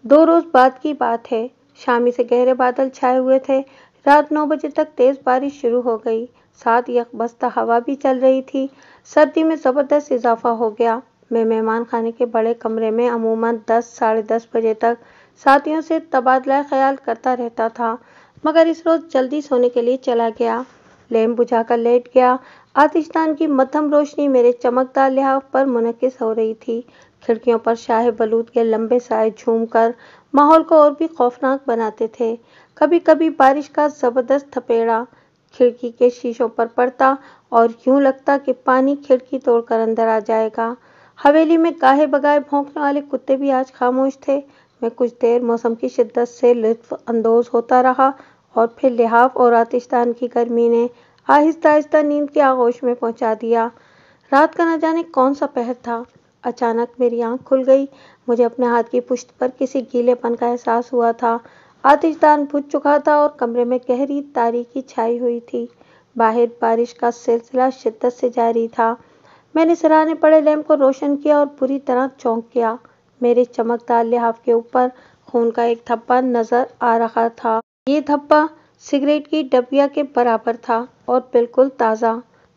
दो रोज़ बाद की बात है शामी से गहरे बादल छाए हुए थे रात नौ बजे तक तेज़ बारिश शुरू हो गई साथ यकबस्ता हवा भी चल रही थी सर्दी में ज़बरदस्त इजाफा हो गया मैं मेहमान खाने के बड़े कमरे में अमूमन दस साढ़े दस बजे तक साथियों से तबादला ख्याल करता रहता था मगर इस रोज़ जल्दी सोने के लिए चला गया लैम्प बुझाकर लेट गया आतिशदान की मध्यम रोशनी मेरे चमकदार लिहाफ पर मुनकस हो रही थी खिड़कियों पर शाह बलूद के लंबे साए झूम कर माहौल को और भी खौफनाक बनाते थे कभी कभी बारिश का ज़बरदस्त थपेड़ा खिड़की के शीशों पर पड़ता और यूं लगता कि पानी खिड़की तोड़कर अंदर आ जाएगा हवेली में काहे बगाए भौंकने वाले कुत्ते भी आज खामोश थे मैं कुछ देर मौसम की शिद्दत से लुत्फ अंदोज होता रहा और फिर लिहाफ और आतिशदान की गर्मी ने आहिस्ता आहिस्ता नींद के आगोश में पहुंचा दिया रात का न जाने कौन सा पहर था अचानक मेरी आंख खुल गई मुझे अपने हाथ की पुश्त पर किसी गीलेपन का एहसास हुआ था आतिशदान बुझ चुका था और कमरे में गहरी तारीखी छाई हुई थी बाहर बारिश का सिलसिला शिद्दत से जारी था मैंने सराहने पड़े लैम्प को रोशन किया और पूरी तरह चौंक गया मेरे चमकदार लिहाफ के ऊपर खून का एक थप्पा नजर आ रहा था ये थप्पा सिगरेट की डबिया के बराबर था और बिल्कुल ताज़ा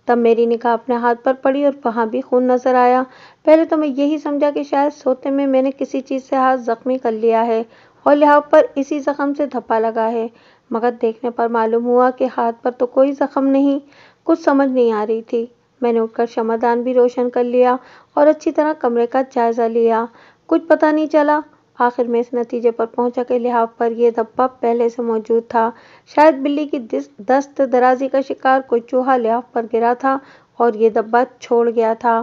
तब मेरी निगाह अपने हाथ पर पड़ी और वहाँ भी खून नज़र आया पहले तो मैं यही समझा कि शायद सोते में मैंने किसी चीज़ से हाथ ज़ख्मी कर लिया है और लिहाव पर इसी ज़ख्म से धप्पा लगा है मगर देखने पर मालूम हुआ कि हाथ पर तो कोई ज़ख्म नहीं कुछ समझ नहीं आ रही थी मैंने उठकर क्षमादान भी रोशन कर लिया और अच्छी तरह कमरे का जायज़ा लिया कुछ पता नहीं चला आखिर में इस नतीजे पर पहुंचा के लिहाज पर यह धब्बा पहले से मौजूद था शायद बिल्ली की दस्त दराजी का शिकार कोई चूहा लिहाज पर गिरा था और यह धब्बा छोड़ गया था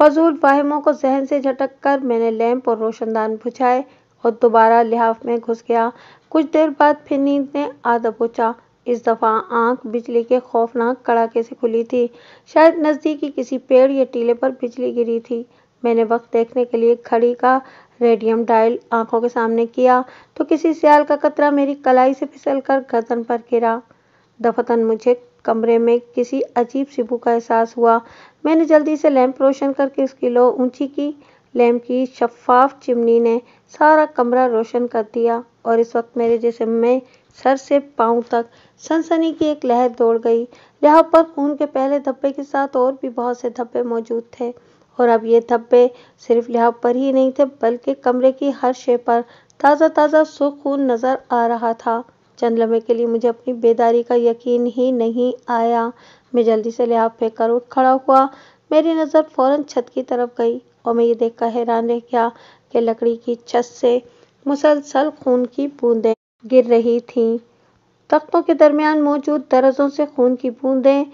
फजूल वाहमों को जहन से झटक कर मैंने लैंप और रोशनदान बुझाए और दोबारा लिहाफ में घुस गया कुछ देर बाद फिर नींद ने आधा पूछा इस दफ़ा आंख बिजली के खौफनाक कड़ाके से खुली थी शायद नज़दीकी किसी पेड़ या टीले पर बिजली गिरी थी मैंने वक्त देखने के लिए खड़ी का रेडियम डायल आंखों के सामने किया तो किसी सियाल का कतरा मेरी कलाई से फिसल कर गर्दन पर गिरा दफतन मुझे कमरे में किसी अजीब सिबू का एहसास हुआ मैंने जल्दी से लैंप रोशन करके उसकी लो ऊंची की लैंप की शफाफ चिमनी ने सारा कमरा रोशन कर दिया और इस वक्त मेरे जिसम में सर से पांव तक सनसनी की एक लहर दौड़ गई यहाँ पर खून के पहले धब्बे के साथ और भी बहुत से धब्बे मौजूद थे और अब ये धब्बे सिर्फ यहाँ पर ही नहीं थे बल्कि कमरे की हर शे पर ताज़ा ताज़ा सुकून नज़र आ रहा था चंद लम्हे के लिए मुझे अपनी बेदारी का यकीन ही नहीं आया मैं जल्दी से लिहाफ फेंक कर उठ खड़ा हुआ मेरी नज़र फौरन छत की तरफ गई और मैं ये देखकर हैरान रह गया कि लकड़ी की छत से मुसलसल खून की बूंदें गिर रही थीं तख्तों के दरमियान मौजूद दरजों से खून की बूंदें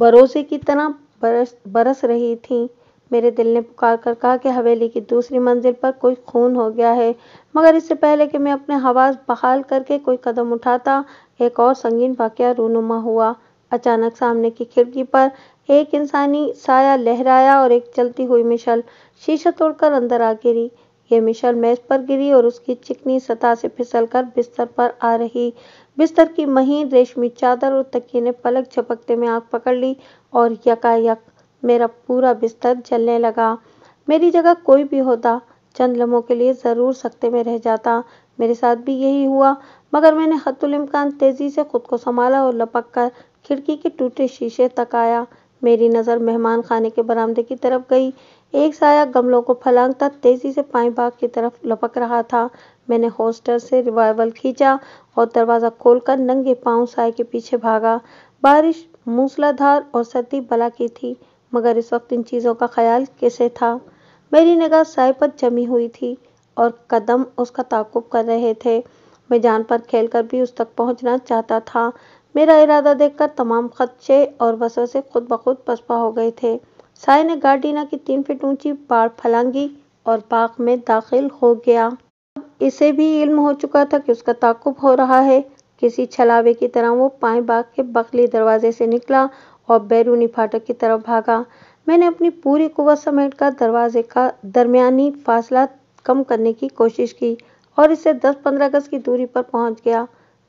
भरोसे की तरह बरस बरस रही थी मेरे दिल ने पुकार कर कहा कि हवेली की दूसरी मंजिल पर कोई खून हो गया है मगर इससे पहले कि मैं अपने हवास बहाल करके कोई कदम उठाता एक और संगीन वाक्य रूनुमा हुआ अचानक सामने की खिड़की पर एक इंसानी साया लहराया और एक चलती हुई मिशल शीशा तोड़कर अंदर आ गिरी यह मिशल मेज पर गिरी और उसकी चिकनी सतह से फिसल कर बिस्तर पर आ रही बिस्तर की महीन रेशमी चादर और तकिए ने पलक झपकते में आग पकड़ ली और यकायक मेरा पूरा बिस्तर जलने लगा मेरी जगह कोई भी होता चंद लम्हों के लिए ज़रूर सकते में रह जाता मेरे साथ भी यही हुआ मगर मैंने इमकान तेज़ी से खुद को संभाला और लपक कर खिड़की के टूटे शीशे तक आया मेरी नज़र मेहमान खाने के बरामदे की तरफ गई एक साया गमलों को फलांगता तेज़ी से पाए बाग की तरफ लपक रहा था मैंने होस्टर से रिवाइवल खींचा और दरवाज़ा खोलकर नंगे पांव साय के पीछे भागा बारिश मूसलाधार और सर्दी बला की थी मगर इस वक्त इन चीज़ों का ख्याल कैसे था मेरी निगाह साय पर जमी हुई थी और कदम उसका ताकुब कर रहे थे मैं जान पर खेल कर भी उस तक पहुंचना चाहता था मेरा इरादा देखकर तमाम खदशे और वसों से खुद ब खुद पसपा हो गए थे साय ने गार्डिना की तीन फिट ऊंची बाढ़ फलांगी और बाग में दाखिल हो गया इसे भी इल्म हो चुका था कि उसका ताकुब हो रहा है किसी छलावे की तरह वो पाए बाग के बखली दरवाजे से निकला और बैरूनी फाटक की तरफ भागा मैंने अपनी पूरी कुवत समेट कर दरवाजे का दरमियानी फासला कम करने की कोशिश की और इसे दस पंद्रह गज की दूरी पर पहुंच गया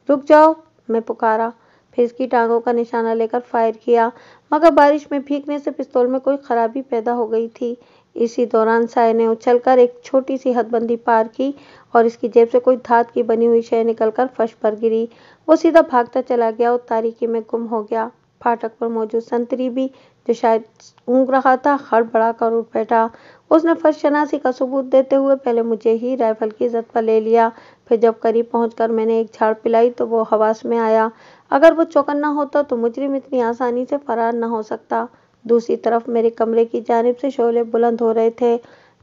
रुक जाओ मैं पुकारा फिर इसकी टांगों का निशाना लेकर फायर किया मगर बारिश में भीगने से पिस्तौल में कोई खराबी पैदा हो गई थी इसी दौरान साय ने उछलकर एक छोटी सी हदबंदी पार की और इसकी जेब से कोई धात की बनी हुई शय निकलकर फर्श पर गिरी वो सीधा भागता चला गया और तारीखी में गुम हो गया फाटक पर मौजूद संतरी भी जो शायद ऊँग रहा था हड़बड़ा कर उठ बैठा उसने फर्श शनासी का सबूत देते हुए पहले मुझे ही राइफल की इज्जत पर ले लिया फिर जब करीब पहुंचकर मैंने एक झाड़ पिलाई तो वो हवास में आया अगर वो चौकन्ना होता तो मुजरिम इतनी आसानी से फरार न हो सकता दूसरी तरफ मेरे कमरे की जानब से शोले बुलंद हो रहे थे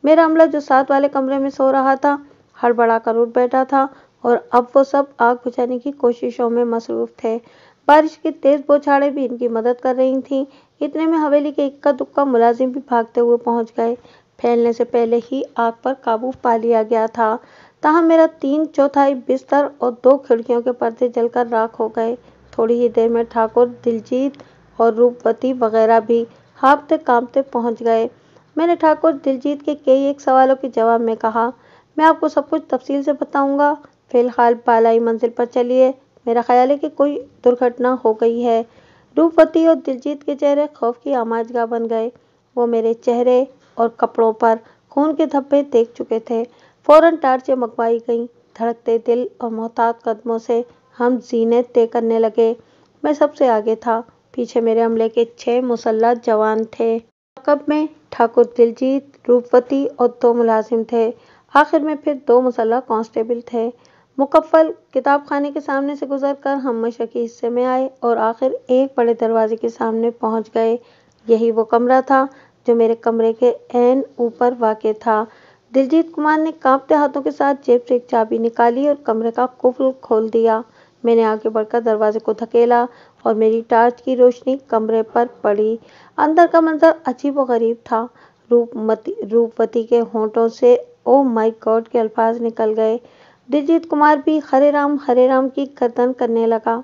मेरा अमला जो साथ वाले कमरे में सो रहा था हड़बड़ा कर उठ बैठा था और अब वो सब आग बुझाने की कोशिशों में मसरूफ थे बारिश की तेज बोछाड़े भी इनकी मदद कर रही थीं इतने में हवेली के इक्का दुक्का मुलाजिम भी भागते हुए पहुंच गए फैलने से पहले ही आग पर काबू पा लिया गया था तहा मेरा तीन चौथाई बिस्तर और दो खिड़कियों के पर्दे जलकर राख हो गए थोड़ी ही देर में ठाकुर दिलजीत और रूपवती वगैरह भी हाँपते कांपते पहुंच गए मैंने ठाकुर दिलजीत के कई एक सवालों के जवाब में कहा मैं आपको सब कुछ तफसील से बताऊंगा फिलहाल बालाई मंजिल पर चलिए मेरा ख्याल है कि कोई दुर्घटना हो गई है रूपवती और दिलजीत के चेहरे खौफ की आमाजगा बन गए वो मेरे चेहरे और कपड़ों पर खून के धब्बे देख चुके थे फौरन टार्चें मंगवाई गईं धड़कते दिल और मोहतात कदमों से हम जीने तय करने लगे मैं सबसे आगे था पीछे मेरे हमले के छह मुसल्ला जवान थे लकब में ठाकुर दिलजीत रूपवती और दो मुलाजिम थे आखिर में फिर दो मुसल्ह कांस्टेबल थे मुकफ़ल किताब खाने के सामने से गुजर कर हम मशा के हिस्से में आए और आखिर एक बड़े दरवाजे के सामने पहुंच गए यही वो कमरा था जो मेरे कमरे के एन ऊपर वाक़ था दिलजीत कुमार ने कांपते हाथों के साथ जेब से एक चाबी निकाली और कमरे का कुफल खोल दिया मैंने आगे बढ़कर दरवाजे को धकेला और मेरी टार्च की रोशनी कमरे पर पड़ी अंदर का मंजर अजीब गरीब था रूपमती रूपवती के होंठों से ओ माय गॉड के अल्फाज निकल गए दिलजीत कुमार भी हरे राम हरे राम की गर्दन करने लगा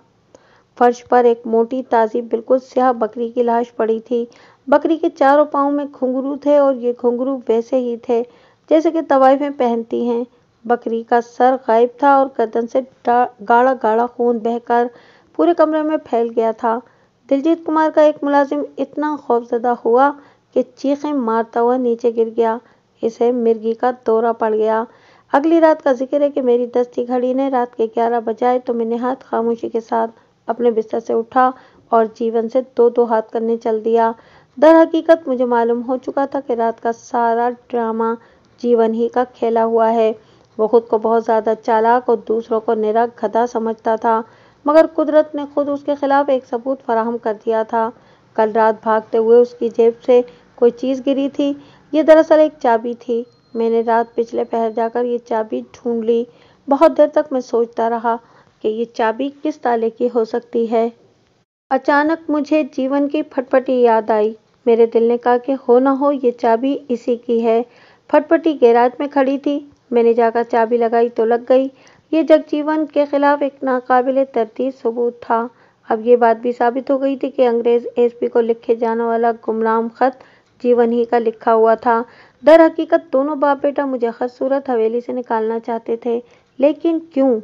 फर्श पर एक मोटी ताजी बिल्कुल स्याह बकरी की लाश पड़ी थी बकरी के चारों पाओ में घुंघरू थे और ये घुंघरू वैसे ही थे जैसे कि तवाइफें पहनती हैं बकरी का सर गायब था और गर्दन से गाढ़ा गाढ़ा खून बहकर पूरे कमरे में फैल गया था दिलजीत कुमार का एक मुलाजिम इतना खौफजदा हुआ कि चीखें मारता हुआ नीचे गिर गया इसे मिर्गी का दौरा पड़ गया अगली रात का जिक्र है कि मेरी दस्ती घड़ी ने रात के ग्यारह बजाए तो मैं निहात खामोशी के साथ अपने बिस्तर से उठा और जीवन से दो दो हाथ करने चल दिया दर हकीकत मुझे मालूम हो चुका था कि रात का सारा ड्रामा जीवन ही का खेला हुआ है वो खुद को बहुत ज़्यादा चालाक और दूसरों को निरख खदा समझता था मगर कुदरत ने खुद उसके खिलाफ एक सबूत फराहम कर दिया था कल रात भागते हुए उसकी जेब से कोई चीज़ गिरी थी ये दरअसल एक चाबी थी मैंने रात पिछले पहर जाकर ये चाबी ढूंढ ली बहुत देर तक मैं सोचता रहा कि ये चाबी किस ताले की हो सकती है अचानक मुझे जीवन की फटपटी याद आई मेरे दिल ने कहा कि हो ना हो ये चाबी इसी की है फटपटी गैराज में खड़ी थी मैंने जाकर चाबी लगाई तो लग गई ये जगजीवन के खिलाफ एक नाकाबिल तरतीब सबूत था अब ये बात भी साबित हो गई थी कि अंग्रेज एसपी को लिखे जाने वाला गुमनाम खत जीवन ही का लिखा हुआ था दर हकीकत दोनों बाप बेटा मुझे खदसूरत हवेली से निकालना चाहते थे लेकिन क्यों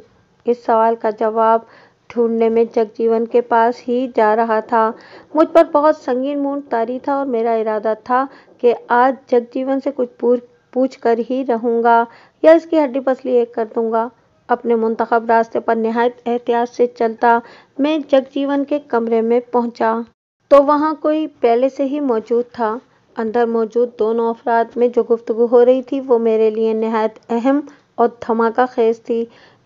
इस सवाल का जवाब ढूंढने में जगजीवन के पास ही जा रहा था मुझ पर बहुत संगीन मून तारी था और मेरा इरादा था कि आज जगजीवन से कुछ पूछ पूछ कर ही रहूँगा या इसकी हड्डी पसली एक कर दूंगा अपने मुंतखब रास्ते पर नहायत एहतियात से चलता मैं जगजीवन के कमरे में पहुंचा तो वहाँ कोई पहले से ही मौजूद था अंदर मौजूद दोनों अफराद में जो गुफ्तु हो रही थी वो मेरे लिए नहायत अहम और धमाका खेज थी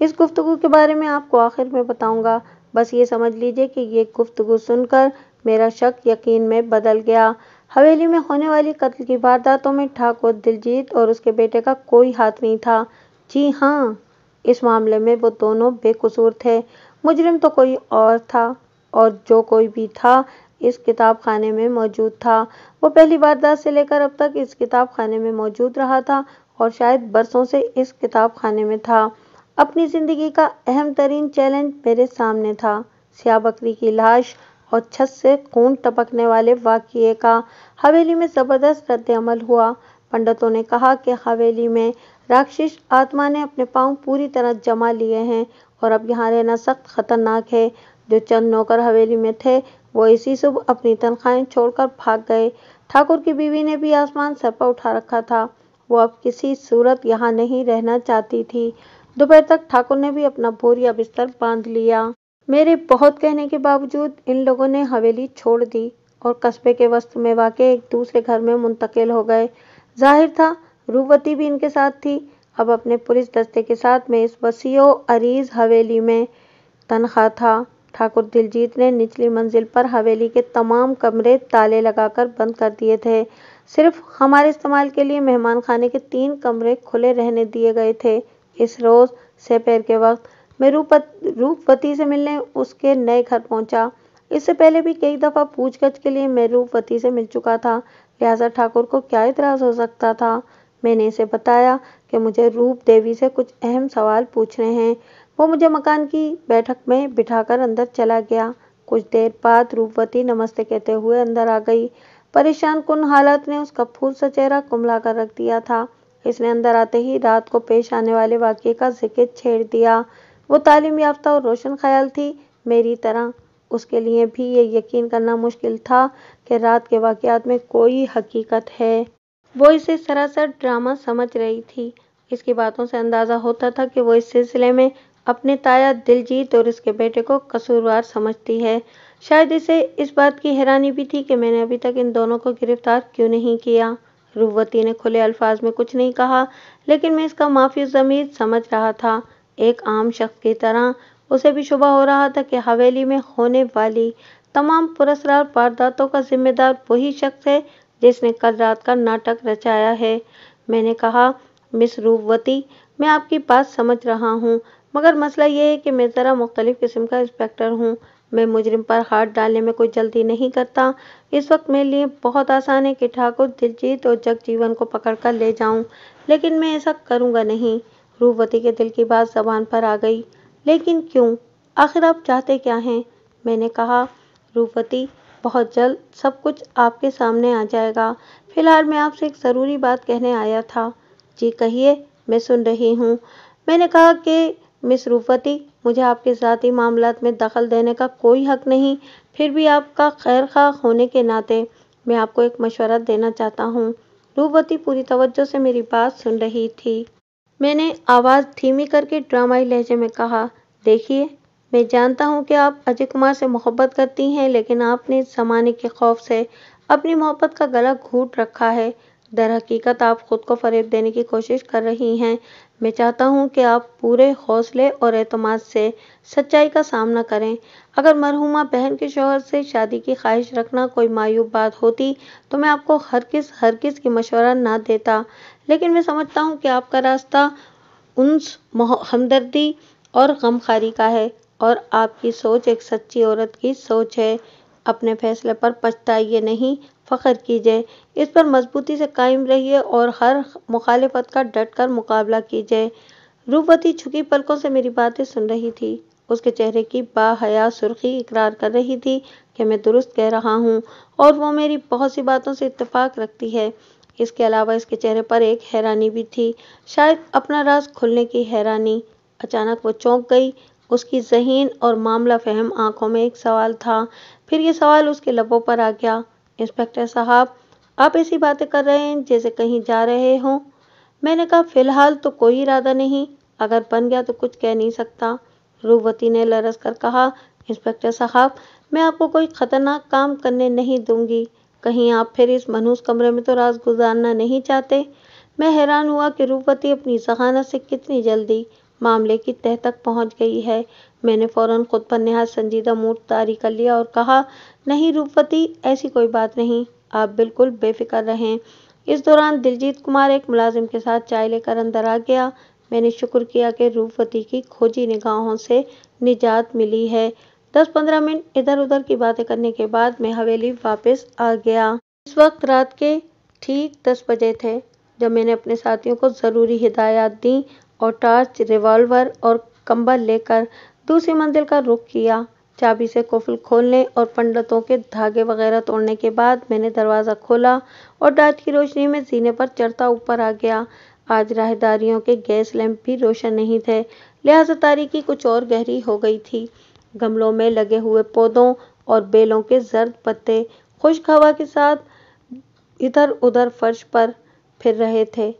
इस गुफ्तु के बारे में आपको आखिर में बताऊँगा बस ये समझ लीजिए कि ये गुफ्तु सुनकर मेरा शक यकीन में बदल गया हवेली में होने वाली कत्ल की वारदातों में ठाकुर दिलजीत और उसके बेटे का कोई हाथ नहीं था जी हाँ इस मामले में वो दोनों बेकसूर थे मुजरिम तो कोई और था और जो कोई भी था इस किताब खाने में मौजूद था वो पहली वारदात से लेकर अब तक इस किताब खाने में मौजूद रहा था और शायद बरसों से इस किताब खाने में था अपनी जिंदगी का अहम तरीन चैलेंज मेरे सामने था सिया बकरी की लाश और छत से खून टपकने वाले वाकये का हवेली में ज़बरदस्त रद्द अमल हुआ पंडितों ने कहा कि हवेली में राक्षस आत्मा ने अपने पांव पूरी तरह जमा लिए हैं और अब यहाँ रहना सख्त खतरनाक है जो चंद नौकर हवेली में थे वो इसी सुबह अपनी तनख्वाहें छोड़कर भाग गए ठाकुर की बीवी ने भी आसमान सर पर उठा रखा था वो अब किसी सूरत यहाँ नहीं रहना चाहती थी दोपहर तक ठाकुर ने भी अपना भोरिया बिस्तर बांध लिया मेरे बहुत कहने के बावजूद इन लोगों ने हवेली छोड़ दी और कस्बे के वस्त्र में वाक़ एक दूसरे घर में मुंतकिल हो गए जाहिर था रूवती भी इनके साथ थी अब अपने पुलिस दस्ते के साथ में इस वसीओ अरीज हवेली में तनख्वाह था ठाकुर दिलजीत ने निचली मंजिल पर हवेली के तमाम कमरे ताले लगाकर बंद कर दिए थे सिर्फ हमारे इस्तेमाल के लिए मेहमान खाने के तीन कमरे खुले रहने दिए गए थे इस रोज़ सपेर के वक्त मैं रूपत रूपवती से मिलने उसके नए घर पहुंचा इससे पहले भी कई दफ़ा पूछगछ के लिए मैं रूपपति से मिल चुका था लिहाजा ठाकुर को क्या इतराज़ हो सकता था मैंने इसे बताया कि मुझे रूप देवी से कुछ अहम सवाल पूछने हैं वो मुझे मकान की बैठक में बिठाकर अंदर चला गया कुछ देर बाद रूपवती नमस्ते कहते हुए अंदर आ गई परेशान कुन हालत ने उसका फूल सा चेहरा कुमला कर रख दिया था इसने अंदर आते ही रात को पेश आने वाले वाक्य का जिक्र छेड़ दिया वो तालीम याफ्ता और रोशन ख्याल थी मेरी तरह उसके लिए भी ये यकीन करना मुश्किल था कि रात के वाक़ात में कोई हकीकत है वो इसे सरासर ड्रामा समझ रही थी इसकी बातों से अंदाज़ा होता था कि वो इस सिलसिले में अपने ताया दिलजीत और इसके बेटे को कसूरवार समझती है शायद इसे इस बात की हैरानी भी थी कि मैंने अभी तक इन दोनों को गिरफ्तार क्यों नहीं किया रुवती ने खुले अल्फाज में कुछ नहीं कहा लेकिन मैं इसका माफी ज़मीर समझ रहा था एक आम शख्स की तरह उसे भी शुभ हो रहा था कि हवेली में होने वाली तमाम पुरस्कार वारदातों का जिम्मेदार वही शख्स है जिसने कल रात का नाटक रचाया है मैंने कहा मिस रूपवती मैं आपकी बात समझ रहा हूँ मगर मसला यह है कि मैं ज़रा मुख्तलिफ़ किस्म का इंस्पेक्टर हूँ मैं मुजरिम पर हाथ डालने में कोई जल्दी नहीं करता इस वक्त मेरे लिए बहुत आसान है कि ठाकुर दिलजीत और जगजीवन को पकड़ कर ले जाऊं लेकिन मैं ऐसा करूंगा नहीं रूपवती के दिल की बात जबान पर आ गई लेकिन क्यों आखिर आप चाहते क्या हैं मैंने कहा रूपवती बहुत जल्द सब कुछ आपके सामने आ जाएगा फिलहाल मैं आपसे एक ज़रूरी बात कहने आया था जी कहिए मैं सुन रही हूँ मैंने कहा कि मिस रूपवती मुझे आपके ज़ाती मामला में दखल देने का कोई हक नहीं फिर भी आपका खैर खा होने के नाते मैं आपको एक मशवरा देना चाहता हूँ रूपवती पूरी तवज्जो से मेरी बात सुन रही थी मैंने आवाज़ धीमी करके ड्रामाई लहजे में कहा देखिए मैं जानता हूँ कि आप अजय कुमार से मोहब्बत करती हैं लेकिन आपने ज़माने के खौफ से अपनी मोहब्बत का गला घूट रखा है दर हकीकत आप खुद को फरेब देने की कोशिश कर रही हैं मैं चाहता हूं कि आप पूरे हौसले और अतमाद से सच्चाई का सामना करें अगर मरहुमा बहन के शोहर से शादी की ख्वाहिश रखना कोई मायूब बात होती तो मैं आपको हर किस हर किस की मशवरा ना देता लेकिन मैं समझता हूँ कि आपका रास्ता उन्स हमदर्दी और गमखारी का है और आपकी सोच एक सच्ची औरत की सोच है अपने फैसले पर पछताइए नहीं फ़ख्र कीजिए इस पर मजबूती से कायम रहिए और हर मुखालफत का डट कर मुकाबला कीजिए रूपवती छुकी पलकों से मेरी बातें सुन रही थी उसके चेहरे की बाहया सुर्खी इकरार कर रही थी कि मैं दुरुस्त कह रहा हूँ और वो मेरी बहुत सी बातों से इतफाक रखती है इसके अलावा इसके चेहरे पर एक हैरानी भी थी शायद अपना राज खुलने की हैरानी अचानक वो चौंक गई उसकी जहीन और मामला फहम आंखों में एक सवाल था फिर ये सवाल उसके लबों पर आ गया इंस्पेक्टर साहब आप ऐसी बातें कर रहे हैं जैसे कहीं जा रहे हों मैंने कहा फिलहाल तो कोई इरादा नहीं अगर बन गया तो कुछ कह नहीं सकता रूवती ने लरस कर कहा इंस्पेक्टर साहब मैं आपको कोई खतरनाक काम करने नहीं दूंगी कहीं आप फिर इस मनहूस कमरे में तो रात गुजारना नहीं चाहते मैं हैरान हुआ कि रूपवती अपनी सहाना से कितनी जल्दी मामले की तह तक पहुंच गई है मैंने फौरन खुद पर नहायत संजीदा मूड तारी कर लिया और कहा नहीं रूपवती ऐसी कोई बात नहीं आप बिल्कुल बेफिक्र रहें इस दौरान दिलजीत कुमार एक मुलाजिम के साथ चाय लेकर अंदर आ गया मैंने शुक्र किया कि रूपवती की खोजी निगाहों से निजात मिली है दस पंद्रह मिनट इधर उधर की बातें करने के बाद मैं हवेली वापस आ गया इस वक्त रात के ठीक दस बजे थे जब मैंने अपने साथियों को ज़रूरी हिदायत दी और टार्च रिवॉल्वर और कंबल लेकर दूसरी मंजिल का रुख किया चाबी से कोफिल खोलने और पंडतों के धागे वगैरह तोड़ने के बाद मैंने दरवाज़ा खोला और रात की रोशनी में जीने पर चढ़ता ऊपर आ गया आज राहदारियों के गैस लैंप भी रोशन नहीं थे लिहाजा तारीखी कुछ और गहरी हो गई थी गमलों में लगे हुए पौधों और बेलों के जर्द पत्ते खुश्क हवा के साथ इधर उधर फर्श पर फिर रहे थे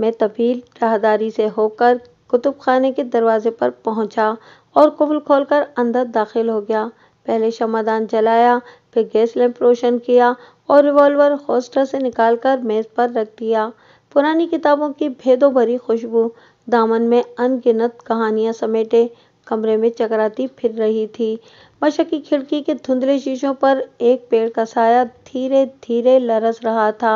मैं तवील राहदारी से होकर कुतुब खाने के दरवाजे पर पहुंचा और कुबल खोलकर अंदर दाखिल हो गया पहले शमादान जलाया फिर गैस लैंप रोशन किया और रिवॉल्वर होस्टर से निकालकर मेज पर रख दिया पुरानी किताबों की भेदों भरी खुशबू दामन में अनगिनत कहानियां समेटे कमरे में चकराती फिर रही थी मशक की खिड़की के धुंधले शीशों पर एक पेड़ का साया धीरे धीरे लरस रहा था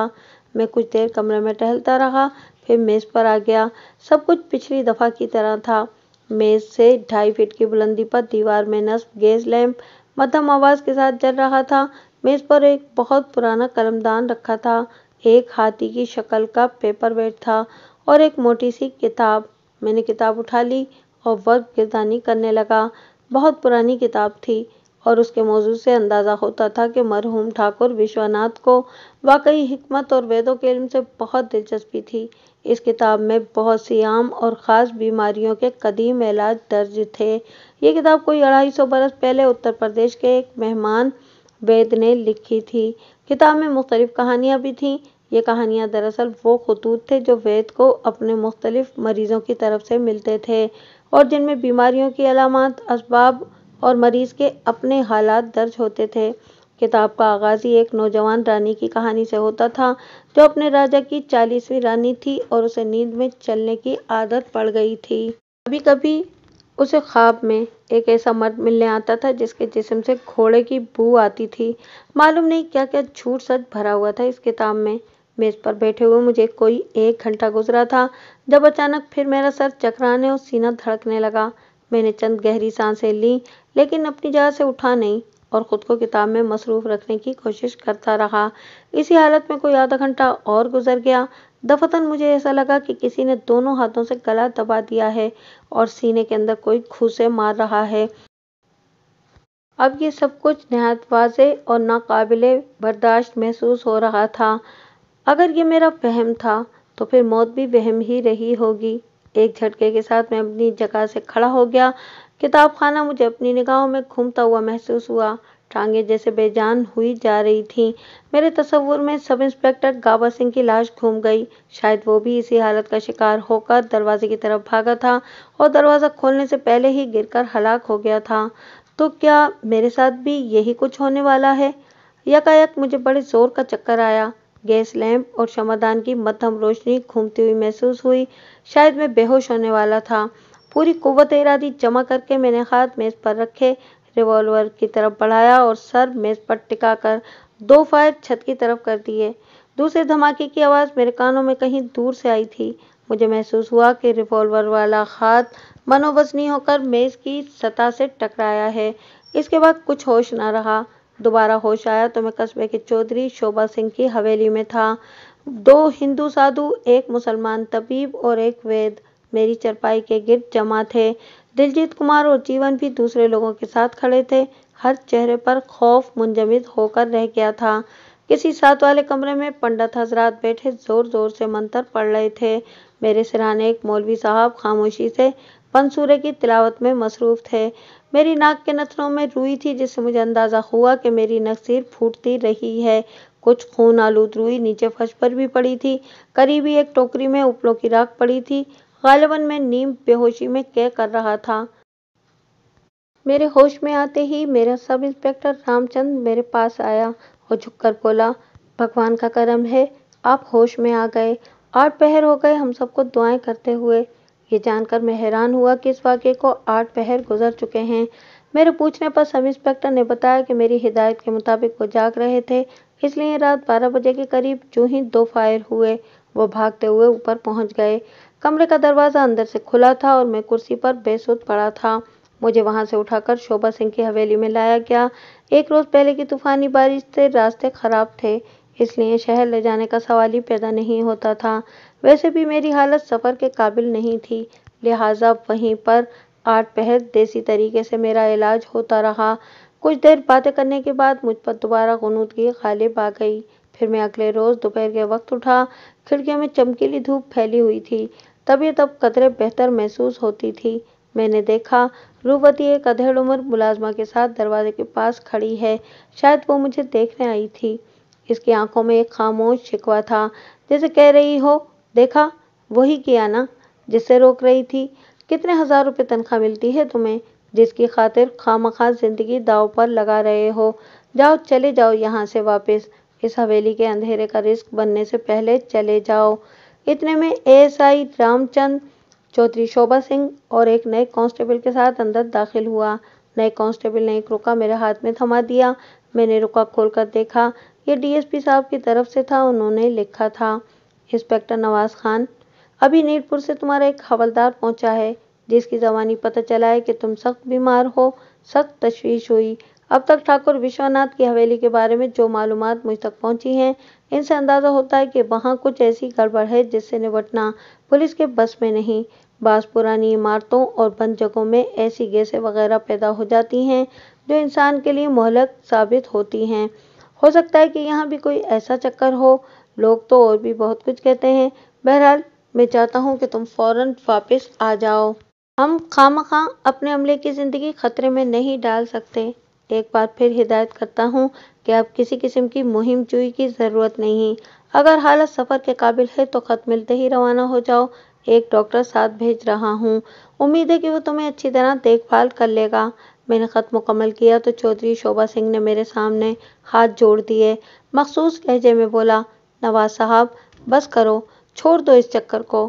मैं कुछ देर कमरे में टहलता रहा फिर मेज़ पर आ गया सब कुछ पिछली दफ़ा की तरह था मेज़ से ढाई फीट की बुलंदी पर दीवार में नस्ब गैस लैंप मध्यम आवाज़ के साथ जल रहा था मेज़ पर एक बहुत पुराना कलमदान रखा था एक हाथी की शक्ल का पेपर वेट था और एक मोटी सी किताब मैंने किताब उठा ली और वर्ग गिरदानी करने लगा बहुत पुरानी किताब थी और उसके मौजू से अंदाज़ा होता था कि मरहूम ठाकुर विश्वनाथ को वाकई हमत और वेदों के इल्म से बहुत दिलचस्पी थी इस किताब में बहुत सी आम और ख़ास बीमारियों के कदीम इलाज दर्ज थे ये किताब कोई अढ़ाई सौ बरस पहले उत्तर प्रदेश के एक मेहमान वेद ने लिखी थी किताब में मुख्तलिफ कहानियाँ भी थीं ये कहानियाँ दरअसल वो खतूत थे जो वेद को अपने मुख्तलिफ मरीज़ों की तरफ से मिलते थे और जिनमें बीमारियों की अलामत इसबाब और मरीज़ के अपने हालात दर्ज होते थे किताब का आगाज़ ही एक नौजवान रानी की कहानी से होता था जो अपने राजा की चालीसवीं रानी थी और उसे नींद में चलने की आदत पड़ गई थी कभी कभी उसे ख्वाब में एक ऐसा मर्द मिलने आता था जिसके जिस्म से घोड़े की बू आती थी मालूम नहीं क्या क्या झूठ सच भरा हुआ था इस किताब में मेज पर बैठे हुए मुझे कोई एक घंटा गुजरा था जब अचानक फिर मेरा सर चकराने और सीना धड़कने लगा मैंने चंद गहरी सांसें ली लेकिन अपनी जगह से उठा नहीं और ख़ुद को किताब में मसरूफ़ रखने की कोशिश करता रहा इसी हालत में कोई आधा घंटा और गुजर गया दफतन मुझे ऐसा लगा कि किसी ने दोनों हाथों से गला दबा दिया है और सीने के अंदर कोई घूसे मार रहा है अब ये सब कुछ नहायत वाजे और नाकबिल बर्दाश्त महसूस हो रहा था अगर ये मेरा वहम था तो फिर मौत भी वहम ही रही होगी एक झटके के साथ मैं अपनी जगह से खड़ा हो गया किताब खाना मुझे अपनी निगाहों में घूमता हुआ महसूस हुआ टांगे जैसे बेजान हुई जा रही थीं। मेरे तस्वुर में सब इंस्पेक्टर गाबा सिंह की लाश घूम गई शायद वो भी इसी हालत का शिकार होकर दरवाजे की तरफ भागा था और दरवाज़ा खोलने से पहले ही गिर हलाक हो गया था तो क्या मेरे साथ भी यही कुछ होने वाला है यकायक मुझे बड़े जोर का चक्कर आया गैस लैंप और क्षमादान की मध्यम रोशनी घूमती हुई महसूस हुई शायद मैं बेहोश होने वाला था पूरी कुत इरादी जमा करके मैंने हाथ मेज पर रखे रिवॉल्वर की तरफ बढ़ाया और सर मेज पर टिका कर दो फायर छत की तरफ कर दिए दूसरे धमाके की आवाज़ मेरे कानों में कहीं दूर से आई थी मुझे महसूस हुआ कि रिवॉल्वर वाला हाथ मनोवजनी होकर मेज की सतह से टकराया है इसके बाद कुछ होश ना रहा दोबारा होश आया तो मैं कस्बे के चौधरी शोभा सिंह की हवेली में था दो हिंदू साधु एक मुसलमान तबीब और एक वेद मेरी चरपाई के गिरद जमा थे दिलजीत कुमार और जीवन भी दूसरे लोगों के साथ खड़े थे हर चेहरे पर खौफ मुंजमद होकर रह गया था किसी साथ वाले कमरे में पंडित हजरात बैठे जोर जोर से मंत्र पढ़ रहे थे मेरे सिराने एक मौलवी साहब खामोशी से पन सूर्य की तिलावत में मसरूफ़ थे मेरी नाक के नथनों में रुई थी जिससे मुझे अंदाज़ा हुआ कि मेरी नक्सीर फूटती रही है कुछ खून आलूद रुई नीचे फर्श पर भी पड़ी थी करीबी एक टोकरी में उपलों की राख पड़ी थी गालिबन में नीम बेहोशी में कै कर रहा था मेरे होश में आते ही मेरा सब इंस्पेक्टर रामचंद मेरे पास आया और झुककर बोला भगवान का करम है आप होश में आ गए आठ पहर हो गए हम सबको दुआएं करते हुए ये जानकर मैं हैरान हुआ कि इस वाक्य को आठ पहर गुजर चुके हैं मेरे पूछने पर सब इंस्पेक्टर ने बताया कि मेरी हिदायत के मुताबिक वो जाग रहे थे इसलिए रात बारह बजे के करीब जो ही दो फायर हुए वो भागते हुए ऊपर पहुंच गए कमरे का दरवाज़ा अंदर से खुला था और मैं कुर्सी पर बेसुध पड़ा था मुझे वहां से उठाकर शोभा सिंह की हवेली में लाया गया एक रोज़ पहले की तूफ़ानी बारिश से रास्ते ख़राब थे इसलिए शहर ले जाने का सवाल ही पैदा नहीं होता था वैसे भी मेरी हालत सफ़र के काबिल नहीं थी लिहाजा वहीं पर आठ पहर देसी तरीके से मेरा इलाज होता रहा कुछ देर बातें करने के बाद मुझ पर दोबारा गनूद की खालिब आ गई फिर मैं अगले रोज़ दोपहर के वक्त उठा खिड़कियों में चमकीली धूप फैली हुई थी तभी तब कदरे बेहतर महसूस होती थी मैंने देखा रूपवती एक अधेड़ उम्र मुलाजमा के साथ दरवाजे के पास खड़ी है शायद वो मुझे देखने आई थी इसकी आंखों में एक खामोश शिकवा था जैसे कह रही हो देखा वही किया ना जिससे रोक रही थी कितने हजार रुपए तनख्वाह मिलती है तुम्हें जिसकी खातिर खाम खास जिंदगी दाव पर लगा रहे हो जाओ चले जाओ यहाँ से वापस इस हवेली के अंधेरे का रिस्क बनने से पहले चले जाओ इतने में एएसआई रामचंद चौधरी शोभा सिंह और एक नए कांस्टेबल के साथ अंदर दाखिल हुआ नए कांस्टेबल ने एक रुका मेरे हाथ में थमा दिया मैंने रुका खोलकर देखा ये डीएसपी साहब की तरफ से था उन्होंने लिखा था इंस्पेक्टर नवाज खान अभी नीरपुर से तुम्हारा एक हवलदार पहुंचा है जिसकी जवानी पता चला है कि तुम सख्त बीमार हो सख्त तशवीश हुई अब तक ठाकुर विश्वनाथ की हवेली के बारे में जो मालूम मुझ तक पहुंची हैं इनसे अंदाज़ा होता है कि वहाँ कुछ ऐसी गड़बड़ है जिससे निपटना पुलिस के बस में नहीं बास पुरानी इमारतों और बंद जगहों में ऐसी गैसें वगैरह पैदा हो जाती हैं जो इंसान के लिए मोहलक साबित होती हैं हो सकता है कि यहाँ भी कोई ऐसा चक्कर हो लोग तो और भी बहुत कुछ कहते हैं बहरहाल मैं चाहता हूँ कि तुम फौरन वापस आ जाओ हम खाम खां अपने अमले की ज़िंदगी खतरे में नहीं डाल सकते एक बार फिर हिदायत करता हूँ कि अब किसी किस्म की मुहिम चुई की ज़रूरत नहीं अगर हालत सफ़र के काबिल है तो ख़त मिलते ही रवाना हो जाओ एक डॉक्टर साथ भेज रहा हूँ उम्मीद है कि वो तुम्हें अच्छी तरह देखभाल कर लेगा मैंने ख़त मुकम्मल किया तो चौधरी शोभा सिंह ने मेरे सामने हाथ जोड़ दिए मखसूस लहजे में बोला नवाज साहब बस करो छोड़ दो इस चक्कर को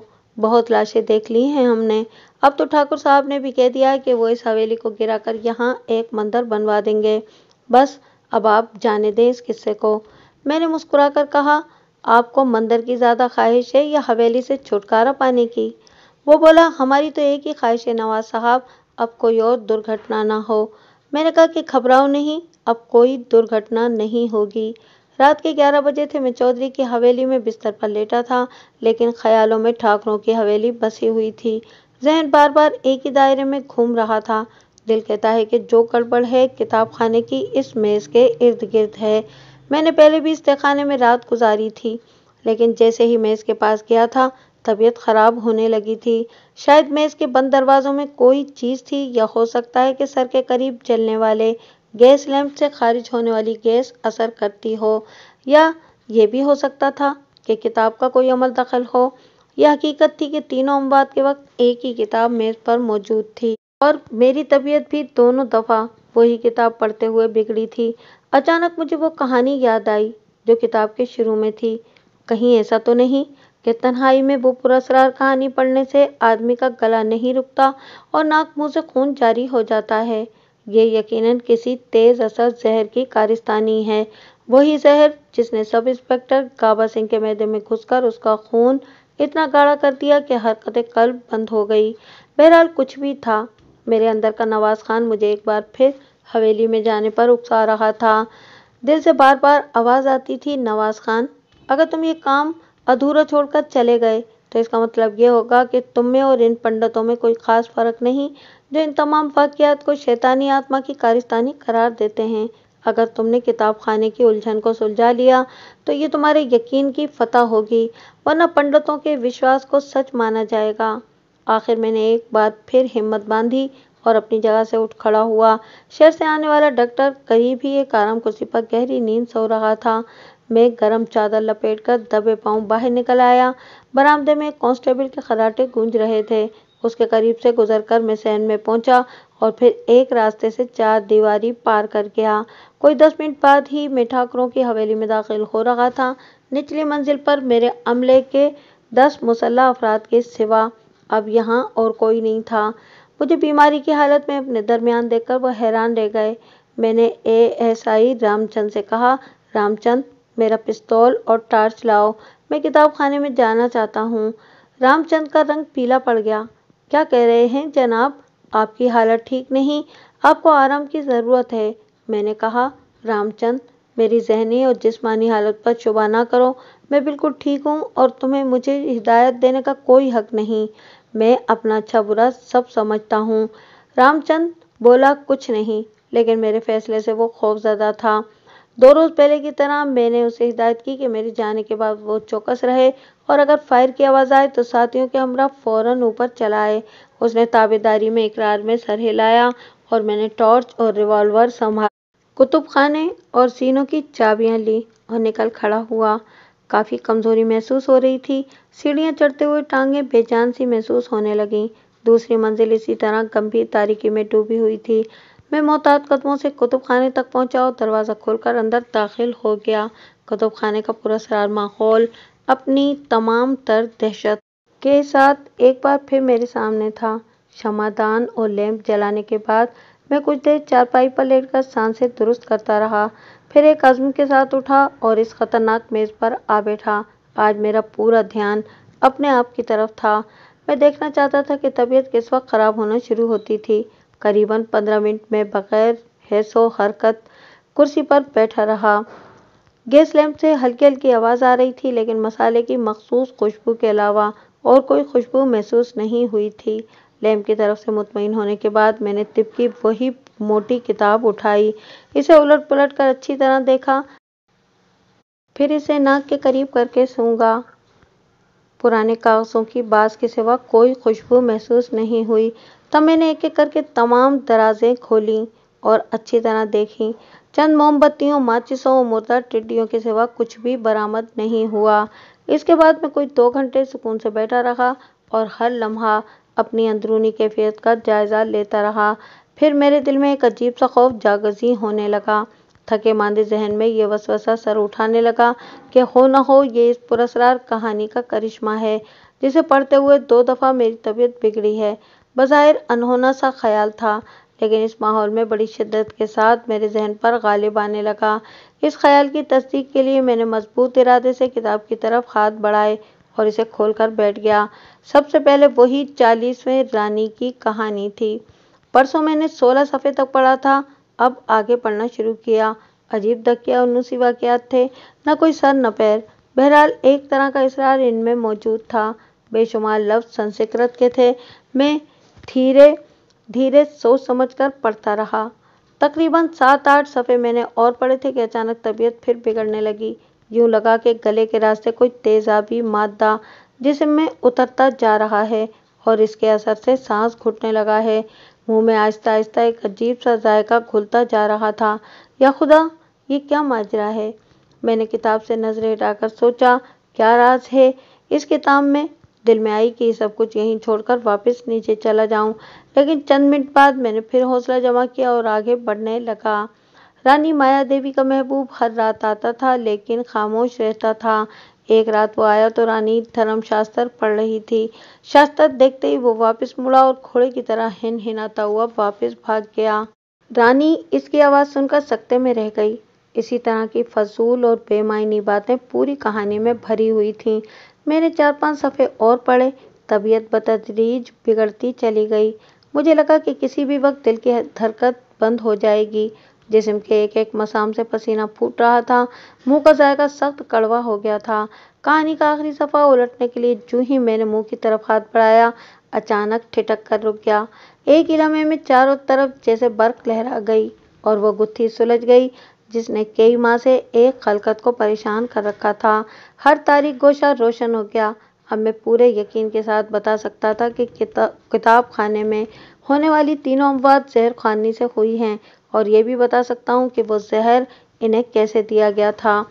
बहुत लाशें देख ली हैं हमने अब तो ठाकुर साहब ने भी कह दिया कि वो इस हवेली को गिराकर यहाँ एक मंदिर बनवा देंगे बस अब आप जाने दें इस किस्से को मैंने मुस्कुरा कर कहा आपको मंदिर की ज़्यादा ख्वाहिश है या हवेली से छुटकारा पाने की वो बोला हमारी तो एक ही ख्वाहिश है नवाज साहब अब कोई और दुर्घटना ना हो मैंने कहा कि घबराओ नहीं अब कोई दुर्घटना नहीं होगी रात के 11 बजे थे मैं चौधरी की हवेली में बिस्तर पर लेटा था लेकिन ख्यालों में ठाकरों की हवेली बसी हुई थी जहन बार बार एक ही दायरे में घूम रहा था दिल कहता है कि जो गड़बड़ है किताब खाने की इस मेज़ के इर्द गिर्द है मैंने पहले भी इस तहखाने में रात गुजारी थी लेकिन जैसे ही मेज़ के पास गया था तबीयत खराब होने लगी थी शायद मेज़ के बंद दरवाज़ों में कोई चीज़ थी या हो सकता है कि सर के करीब जलने वाले गैस लैंप से खारिज होने वाली गैस असर करती हो या यह भी हो सकता था कि किताब का कोई अमल दखल हो यह हकीकत थी कि तीनों अमवात के वक्त एक ही किताब मेज़ पर मौजूद थी और मेरी तबीयत भी दोनों दफ़ा वही किताब पढ़ते हुए बिगड़ी थी अचानक मुझे वो कहानी याद आई जो किताब के शुरू में थी कहीं ऐसा तो नहीं कि तन्हाई में वो पुरासरार कहानी पढ़ने से आदमी का गला नहीं रुकता और नाक मुंह से खून जारी हो जाता है ये यकीनन किसी तेज असर जहर की कारिस्तानी है वही जहर जिसने सब इंस्पेक्टर गाबा सिंह के मैदे में घुसकर उसका खून इतना गाढ़ा कर दिया कि हरकत कल्ब बंद हो गई बहरहाल कुछ भी था मेरे अंदर का नवाज खान मुझे एक बार फिर हवेली में जाने पर उकसा रहा था दिल से बार बार आवाज़ आती थी नवाज खान अगर तुम ये काम अधूरा छोड़कर चले गए तो इसका मतलब ये होगा कि तुम में और इन पंडितों में कोई खास फर्क नहीं जो इन तमाम वाक्यात को शैतानी आत्मा की कारिस्तानी करार देते हैं अगर तुमने किताब खाने की उलझन को सुलझा लिया तो ये तुम्हारे यकीन की फतह होगी वरना पंडितों के विश्वास को सच माना जाएगा आखिर मैंने एक बार फिर हिम्मत बांधी और अपनी जगह से उठ खड़ा हुआ शहर से आने वाला डॉक्टर करीब ही एक आराम कुर्सी पर गहरी नींद सो रहा था मैं गरम चादर लपेटकर दबे पांव बाहर निकल आया बरामदे में कांस्टेबल के खराटे गूंज रहे थे उसके करीब से गुजरकर मैं सैन में पहुंचा और फिर एक रास्ते से चार दीवारी पार कर गया कोई दस मिनट बाद ही मैं ठाकरों की हवेली में दाखिल हो रहा था निचली मंजिल पर मेरे अमले के दस मुसल्ह अफराद के सिवा अब यहाँ और कोई नहीं था मुझे बीमारी की हालत में अपने दरमियान देखकर वह हैरान रह गए मैंने ए एस आई रामचंद से कहा रामचंद मेरा पिस्तौल और टार्च लाओ मैं किताब खाने में जाना चाहता हूँ रामचंद का रंग पीला पड़ गया क्या कह रहे हैं जनाब आपकी हालत ठीक नहीं आपको आराम की ज़रूरत है मैंने कहा रामचंद मेरी जहनी और जिस्मानी हालत पर शुभ ना करो मैं बिल्कुल ठीक हूँ और तुम्हें मुझे हिदायत देने का कोई हक नहीं मैं अपना अच्छा बुरा सब समझता हूँ रामचंद बोला कुछ नहीं लेकिन मेरे फैसले से वो खौफजदा था दो रोज़ पहले की तरह मैंने उसे हिदायत की कि मेरे जाने के बाद वो चौकस रहे और अगर फायर की आवाज़ आए तो साथियों के हमरा फौरन ऊपर चलाए उसने ताबेदारी में इकरार में सर हिलाया और मैंने टॉर्च और रिवॉल्वर संभाल कुतुब खाने और सीनों की चाबियां ली और निकल खड़ा हुआ काफ़ी कमज़ोरी महसूस हो रही थी सीढ़ियाँ चढ़ते हुए टांगे बेजान सी महसूस होने लगी दूसरी मंजिल इसी तरह गंभीर तारीकी में डूबी हुई थी मैं मोहतात कदमों से कुतुब खाने तक पहुंचा और दरवाज़ा खोलकर अंदर दाखिल हो गया कुतुब खाने का पूरा सरार माहौल अपनी तमाम तर दहशत के साथ एक बार फिर मेरे सामने था शमादान और लैंप जलाने के बाद मैं कुछ देर चारपाई पर लेट कर सांसें दुरुस्त करता रहा फिर एक अज़म के साथ उठा और इस ख़तरनाक मेज़ पर आ बैठा आज मेरा पूरा ध्यान अपने आप की तरफ था मैं देखना चाहता था कि तबीयत किस वक्त ख़राब होना शुरू होती थी करीबन पंद्रह मिनट में बगैर हैसो हरकत कुर्सी पर बैठा रहा गैस लैंप से हल्की हल्की आवाज़ आ रही थी लेकिन मसाले की मखसूस खुशबू के अलावा और कोई खुशबू महसूस नहीं हुई थी लैम्प की तरफ से मुतमिन होने के बाद मैंने तिब की वही मोटी किताब उठाई इसे उलट पुलट कर अच्छी तरह देखा फिर इसे नाक के करीब करके सूंगा पुराने कागज़ों की बास के सिवा कोई खुशबू महसूस नहीं हुई तब मैंने एक एक करके तमाम दराजें खोली और अच्छी तरह देखी चंद मोमबत्तियों माचिसों और मुर्दा टिड्डियों के सिवा कुछ भी बरामद नहीं हुआ इसके बाद मैं कोई दो घंटे सुकून से बैठा रहा और हर लम्हा अपनी अंदरूनी कैफियत का जायज़ा लेता रहा फिर मेरे दिल में एक अजीब सा खौफ जागजी होने लगा थके मांदे जहन में ये वसवसा सर उठाने लगा कि हो ना हो ये इस पुरस्कार कहानी का करिश्मा है जिसे पढ़ते हुए दो दफ़ा मेरी तबीयत बिगड़ी है बज़ाहिर अनहोना सा ख्याल था लेकिन इस माहौल में बड़ी शिद्दत के साथ मेरे जहन पर गालिब आने लगा इस ख्याल की तस्दीक के लिए मैंने मजबूत इरादे से किताब की तरफ हाथ बढ़ाए और इसे खोल कर बैठ गया सबसे पहले वही चालीसवें रानी की कहानी थी परसों मैंने सोलह सफ़े तक पढ़ा था अब आगे पढ़ना शुरू किया अजीब दकिया और नुसी वाक़ात थे न कोई सर न पैर बहरहाल एक तरह का इसरार इनमें मौजूद था बेशुमार लफ्ज़ संस्कृत के थे मैं धीरे धीरे सोच समझ कर पढ़ता रहा तकरीबन सात आठ सफ़े मैंने और पढ़े थे कि अचानक तबीयत फिर बिगड़ने लगी यूँ लगा कि गले के रास्ते कोई तेजाबी मादा जिसम में उतरता जा रहा है और इसके असर से सांस घुटने लगा है मुंह में आहिस्ता आहिस्ता एक अजीब सा जायका घुलता जा रहा था या खुदा ये क्या माजरा है मैंने किताब से नज़रें हटाकर सोचा क्या राज है इस किताब में दिल में आई कि सब कुछ यहीं छोड़कर वापस नीचे चला जाऊं लेकिन चंद मिनट बाद मैंने फिर हौसला जमा किया और आगे बढ़ने लगा रानी माया देवी का महबूब हर रात आता था लेकिन खामोश रहता था एक रात वो आया तो रानी धर्म शास्त्र पढ़ रही थी शास्त्र देखते ही वो वापस मुड़ा और घोड़े की तरह हिन हिनाता हुआ वापस भाग गया रानी इसकी आवाज़ सुनकर सकते में रह गई इसी तरह की फजूल और बेमायनी बातें पूरी कहानी में भरी हुई थीं मैंने चार पांच सफ़े और पढ़े तबीयत बतदरीज बिगड़ती चली गई मुझे लगा कि किसी भी वक्त दिल की धरकत बंद हो जाएगी जिसम के एक एक मसाम से पसीना फूट रहा था मुंह का जायका सख्त कड़वा हो गया था कहानी का आखिरी सफ़ा उलटने के लिए जू ही मैंने मुंह की तरफ हाथ बढ़ाया अचानक ठिटक कर रुक गया एक ही में चारों तरफ जैसे बर्फ लहरा गई और वह गुत्थी सुलझ गई जिसने कई माह से एक खलकत को परेशान कर रखा था हर तारीख गोशा रोशन हो गया अब मैं पूरे यकीन के साथ बता सकता था कि किता, किताब खाने में होने वाली तीनों अमवात जहर खानी से हुई हैं और ये भी बता सकता हूँ कि वो जहर इन्हें कैसे दिया गया था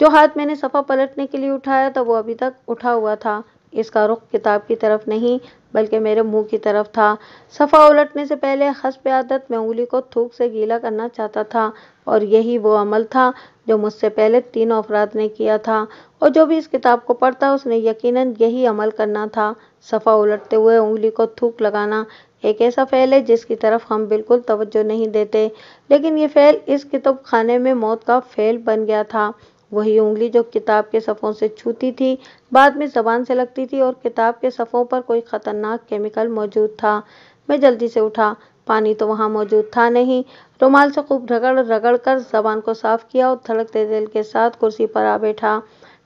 जो हाथ मैंने सफ़ा पलटने के लिए उठाया था वो अभी तक उठा हुआ था इसका रुख किताब की तरफ नहीं बल्कि मेरे मुंह की तरफ था सफ़ा उलटने से पहले हसब आदत में उंगली को थूक से गीला करना चाहता था और यही वो अमल था जो मुझसे पहले तीनों अफराद ने किया था और जो भी इस किताब को पढ़ता उसने यकीनन यही अमल करना था सफ़ा उलटते हुए उंगली को थूक लगाना एक ऐसा फ़ैल है जिसकी तरफ हम बिल्कुल तवज्जो नहीं देते लेकिन ये फ़ैल इस किताब खाने में मौत का फ़ैल बन गया था वही उंगली जो किताब के सफ़ों से छूती थी बाद में जबान से लगती थी और किताब के सफ़ों पर कोई ख़तरनाक केमिकल मौजूद था मैं जल्दी से उठा पानी तो वहाँ मौजूद था नहीं रुमाल से खूब रगड़ रगड़ कर जबान को साफ किया और धड़कते दिल के साथ कुर्सी पर आ बैठा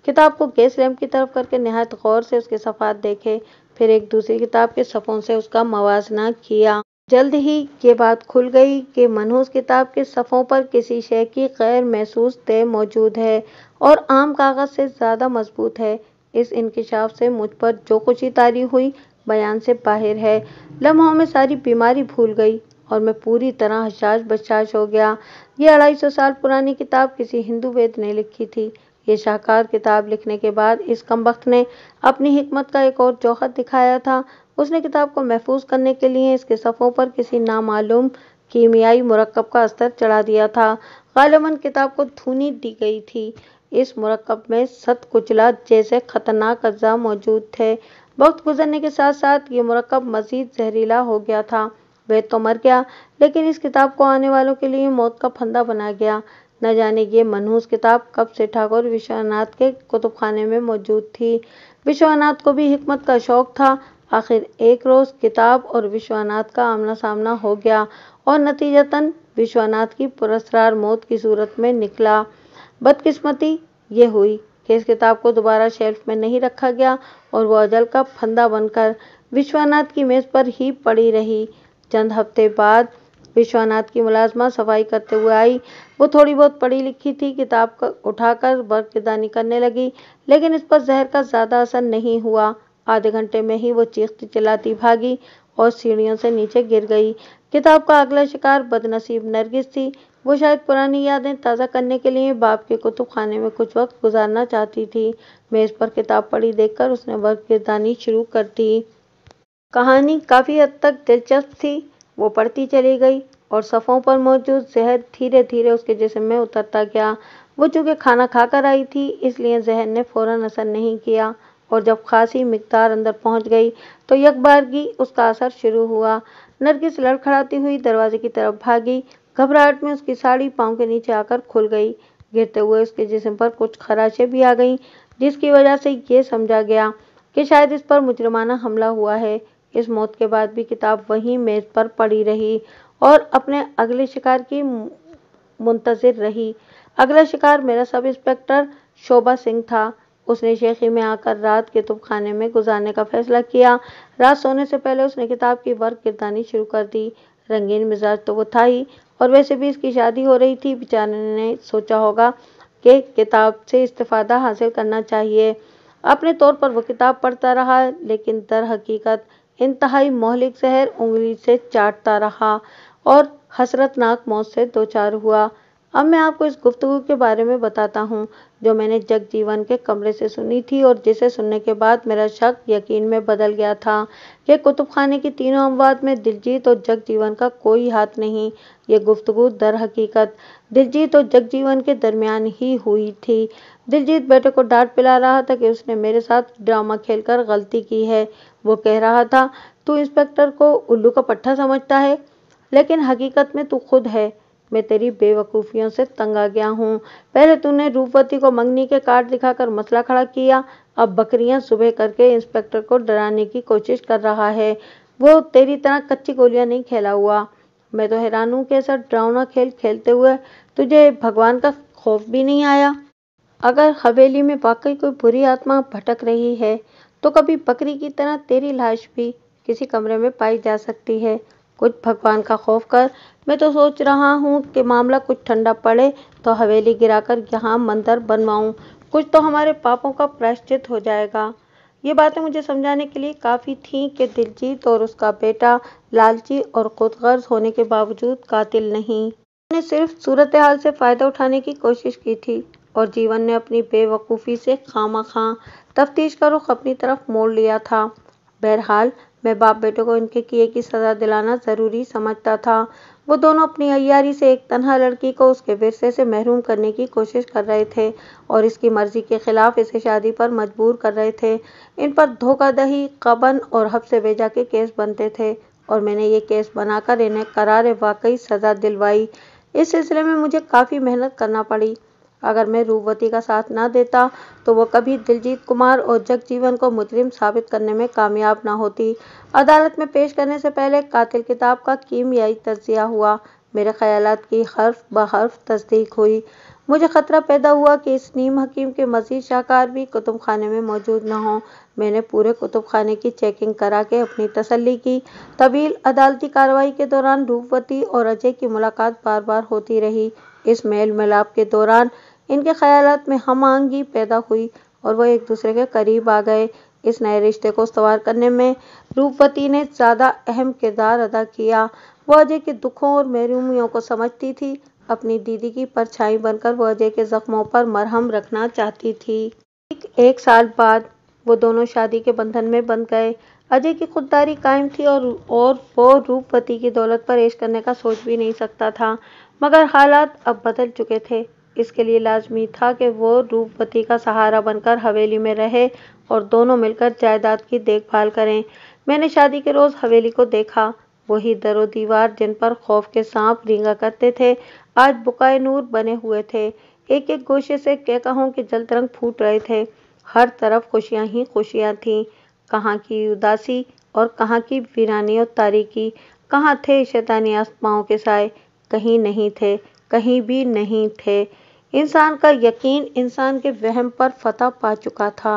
किताब को गैस रैम की तरफ करके नहायत गौर से उसके सफ़ात देखे फिर एक दूसरी किताब के सफ़ों से उसका मुजना किया जल्द ही ये बात खुल गई कि मनहूस किताब के सफ़ों पर किसी शय की गैर महसूस तय मौजूद है और आम कागज़ से ज़्यादा मजबूत है इस इनकशाफ से मुझ पर जो कुछ ही तारी हुई बयान से बाहर है लम्हों में सारी बीमारी भूल गई और मैं पूरी तरह हशाश बशाश हो गया ये अढ़ाई सौ साल पुरानी किताब किसी हिंदू वेद ने लिखी थी ये शाहकार किताब लिखने के बाद इस कमबख्त ने अपनी हमत का एक और चौखा दिखाया था उसने किताब को महफूज करने के लिए इसके सफ़ों पर किसी नामालूम कीमियाई मरकब का अस्तर चढ़ा दिया था गालमन किताब को धुनी दी गई थी इस मरकब में सत कुचला जैसे ख़तरनाक अज्जा मौजूद थे वक्त गुजरने के साथ साथ ये मरकब मज़ीद जहरीला हो गया था वह तो मर गया लेकिन इस किताब को आने वालों के लिए मौत का फंदा बना गया न जाने ये मनहूस किताब कब से ठाकुर विश्वनाथ के कुतुब खाने में मौजूद थी विश्वनाथ को भी हमत का शौक था आखिर एक रोज़ किताब और विश्वनाथ का आमना सामना हो गया और नतीजतन विश्वनाथ की पुरस्कार मौत की सूरत में निकला बदकिस्मती ये हुई कि इस किताब को दोबारा शेल्फ में नहीं रखा गया और वह अजल का फंदा बनकर विश्वनाथ की मेज़ पर ही पड़ी रही चंद हफ्ते बाद विश्वनाथ की मुलाजमा सफाई करते हुए आई वो थोड़ी बहुत पढ़ी लिखी थी किताब का उठाकर बर्कदानी करने लगी लेकिन इस पर जहर का ज़्यादा असर नहीं हुआ आधे घंटे में ही वो चीखती चिल्लाती भागी और सीढ़ियों से नीचे गिर गई किताब का अगला शिकार बदनसीब नरगिस थी वो शायद पुरानी यादें ताज़ा करने के लिए बाप के कुतुब खाने में कुछ वक्त गुजारना चाहती थी मेज़ पर किताब पढ़ी देखकर उसने वर्क गिरदानी शुरू कर दी कहानी काफ़ी हद तक दिलचस्प थी वो पढ़ती चली गई और सफ़ों पर मौजूद जहर धीरे धीरे उसके जिसम में उतरता गया वो चूँकि खाना खाकर आई थी इसलिए जहर ने फ़ौरन असर नहीं किया और जब खासी मकदार अंदर पहुंच गई तो यकबारगी उसका असर शुरू हुआ नरगिस लड़खड़ाती हुई दरवाजे की तरफ भागी घबराहट में उसकी साड़ी पाँव के नीचे आकर खुल गई गिरते हुए उसके जिसम पर कुछ खराशें भी आ गईं जिसकी वजह से ये समझा गया कि शायद इस पर मुजरमाना हमला हुआ है इस मौत के बाद भी किताब वहीं मेज़ पर पड़ी रही और अपने अगले शिकार की मुंतज़र रही अगला शिकार मेरा सब इंस्पेक्टर शोभा सिंह था उसने शेखी में आकर रात के कुतुबखाने में गुजारने का फैसला किया रात सोने से पहले उसने किताब की वर्क गिरदानी शुरू कर दी रंगीन मिजाज तो वो था ही और वैसे भी इसकी शादी हो रही थी बेचारे ने सोचा होगा कि किताब से इस्तीफादा हासिल करना चाहिए अपने तौर पर वह किताब पढ़ता रहा लेकिन दर हकीकत इंतहाई मोहलिक जहर उंगली से चाटता रहा और हसरतनाक मौत से दो चार हुआ अब मैं आपको इस गुफ्तु के बारे में बताता हूँ जो मैंने जगजीवन के कमरे से सुनी थी और जिसे सुनने के बाद मेरा शक यकीन में बदल गया था यह कुतुब खाने की तीनों अमवाद में दिलजीत और जगजीवन का कोई हाथ नहीं ये गुफ्तु दर हकीकत दिलजीत और जगजीवन के दरमियान ही हुई थी दिलजीत बेटे को डांट पिला रहा था कि उसने मेरे साथ ड्रामा खेल गलती की है वो कह रहा था तू इंस्पेक्टर को उल्लू का पट्टा समझता है लेकिन हकीकत में तू खुद है मैं तेरी बेवकूफ़ियों से तंग आ गया हूँ पहले तूने रूपवती को मंगनी के कार्ड दिखाकर मसला खड़ा किया अब बकरियां सुबह करके इंस्पेक्टर को डराने की कोशिश कर रहा है वो तेरी तरह कच्ची गोलियां नहीं खेला हुआ मैं तो हैरान हूँ कि ऐसा ड्रावना खेल खेलते हुए तुझे भगवान का खौफ भी नहीं आया अगर हवेली में वाकई कोई बुरी आत्मा भटक रही है तो कभी बकरी की तरह तेरी लाश भी किसी कमरे में पाई जा सकती है कुछ भगवान का खौफ कर मैं तो सोच रहा हूँ कि मामला कुछ ठंडा पड़े तो हवेली गिराकर यहाँ मंदिर बनवाऊँ कुछ तो हमारे पापों का प्रायश्चित हो जाएगा ये बातें मुझे समझाने के लिए काफ़ी थीं कि दिलजीत और उसका बेटा लालची और खुदगर्ज होने के बावजूद कातिल नहीं उन्होंने सिर्फ सूरत हाल से फ़ायदा उठाने की कोशिश की थी और जीवन ने अपनी बेवकूफ़ी से खामा खां तफ्तीश का रुख अपनी तरफ मोड़ लिया था बहरहाल मैं बाप बेटों को इनके किए की सज़ा दिलाना ज़रूरी समझता था वो दोनों अपनी अयारी से एक तनहा लड़की को उसके विरसे से महरूम करने की कोशिश कर रहे थे और इसकी मर्ज़ी के ख़िलाफ़ इसे शादी पर मजबूर कर रहे थे इन पर दही कबन और से बेजा के केस बनते थे और मैंने ये केस बनाकर इन्हें करार वाकई सज़ा दिलवाई इस सिलसिले में मुझे काफ़ी मेहनत करना पड़ी अगर मैं रूपवती का साथ ना देता तो वो कभी दिलजीत कुमार और जगजीवन को मुजरिम साबित करने में कामयाब ना होती अदालत में पेश करने से पहले कातिल किताब का कीमियाई तजिया हुआ मेरे ख्याल की हर्फ बहर्फ तस्दीक हुई मुझे ख़तरा पैदा हुआ कि इस नीम हकीम के मजीद शाहकार भी कुतुब खाने में मौजूद न हों मैंने पूरे कुतुब खाने की चेकिंग करा के अपनी तसल्ली की तवील अदालती कार्रवाई के दौरान रूपवती और अजय की मुलाकात बार बार होती रही इस मेल मिलाप के दौरान इनके ख्याल में हमआहंगी पैदा हुई और वह एक दूसरे के करीब आ गए इस नए रिश्ते को सवार करने में रूपवती ने ज़्यादा अहम किरदार अदा किया वह अजय के दुखों और महरूमियों को समझती थी अपनी दीदी की परछाई बनकर वह अजय के जख्मों पर मरहम रखना चाहती थी एक, एक साल बाद वो दोनों शादी के बंधन में बंध गए अजय की खुददारी कायम थी और और वो रूपवती की दौलत पर ऐश करने का सोच भी नहीं सकता था मगर हालात अब बदल चुके थे इसके लिए लाजमी था कि वो रूपवती का सहारा बनकर हवेली में रहे और दोनों मिलकर जायदाद की देखभाल करें मैंने शादी के रोज़ हवेली को देखा वही दरो दीवार जिन पर खौफ के सांप रींगा करते थे आज बुकाए नूर बने हुए थे एक एक गोशे से क्या कहूँ कि जल तरंग फूट रहे थे हर तरफ खुशियाँ ही खुशियाँ थीं कहाँ की उदासी और कहाँ की वीरानी और तारीकी कहाँ थे शैतानी आसमाओं के साय कहीं नहीं थे कहीं भी नहीं थे इंसान का यकीन इंसान के वहम पर फतह पा चुका था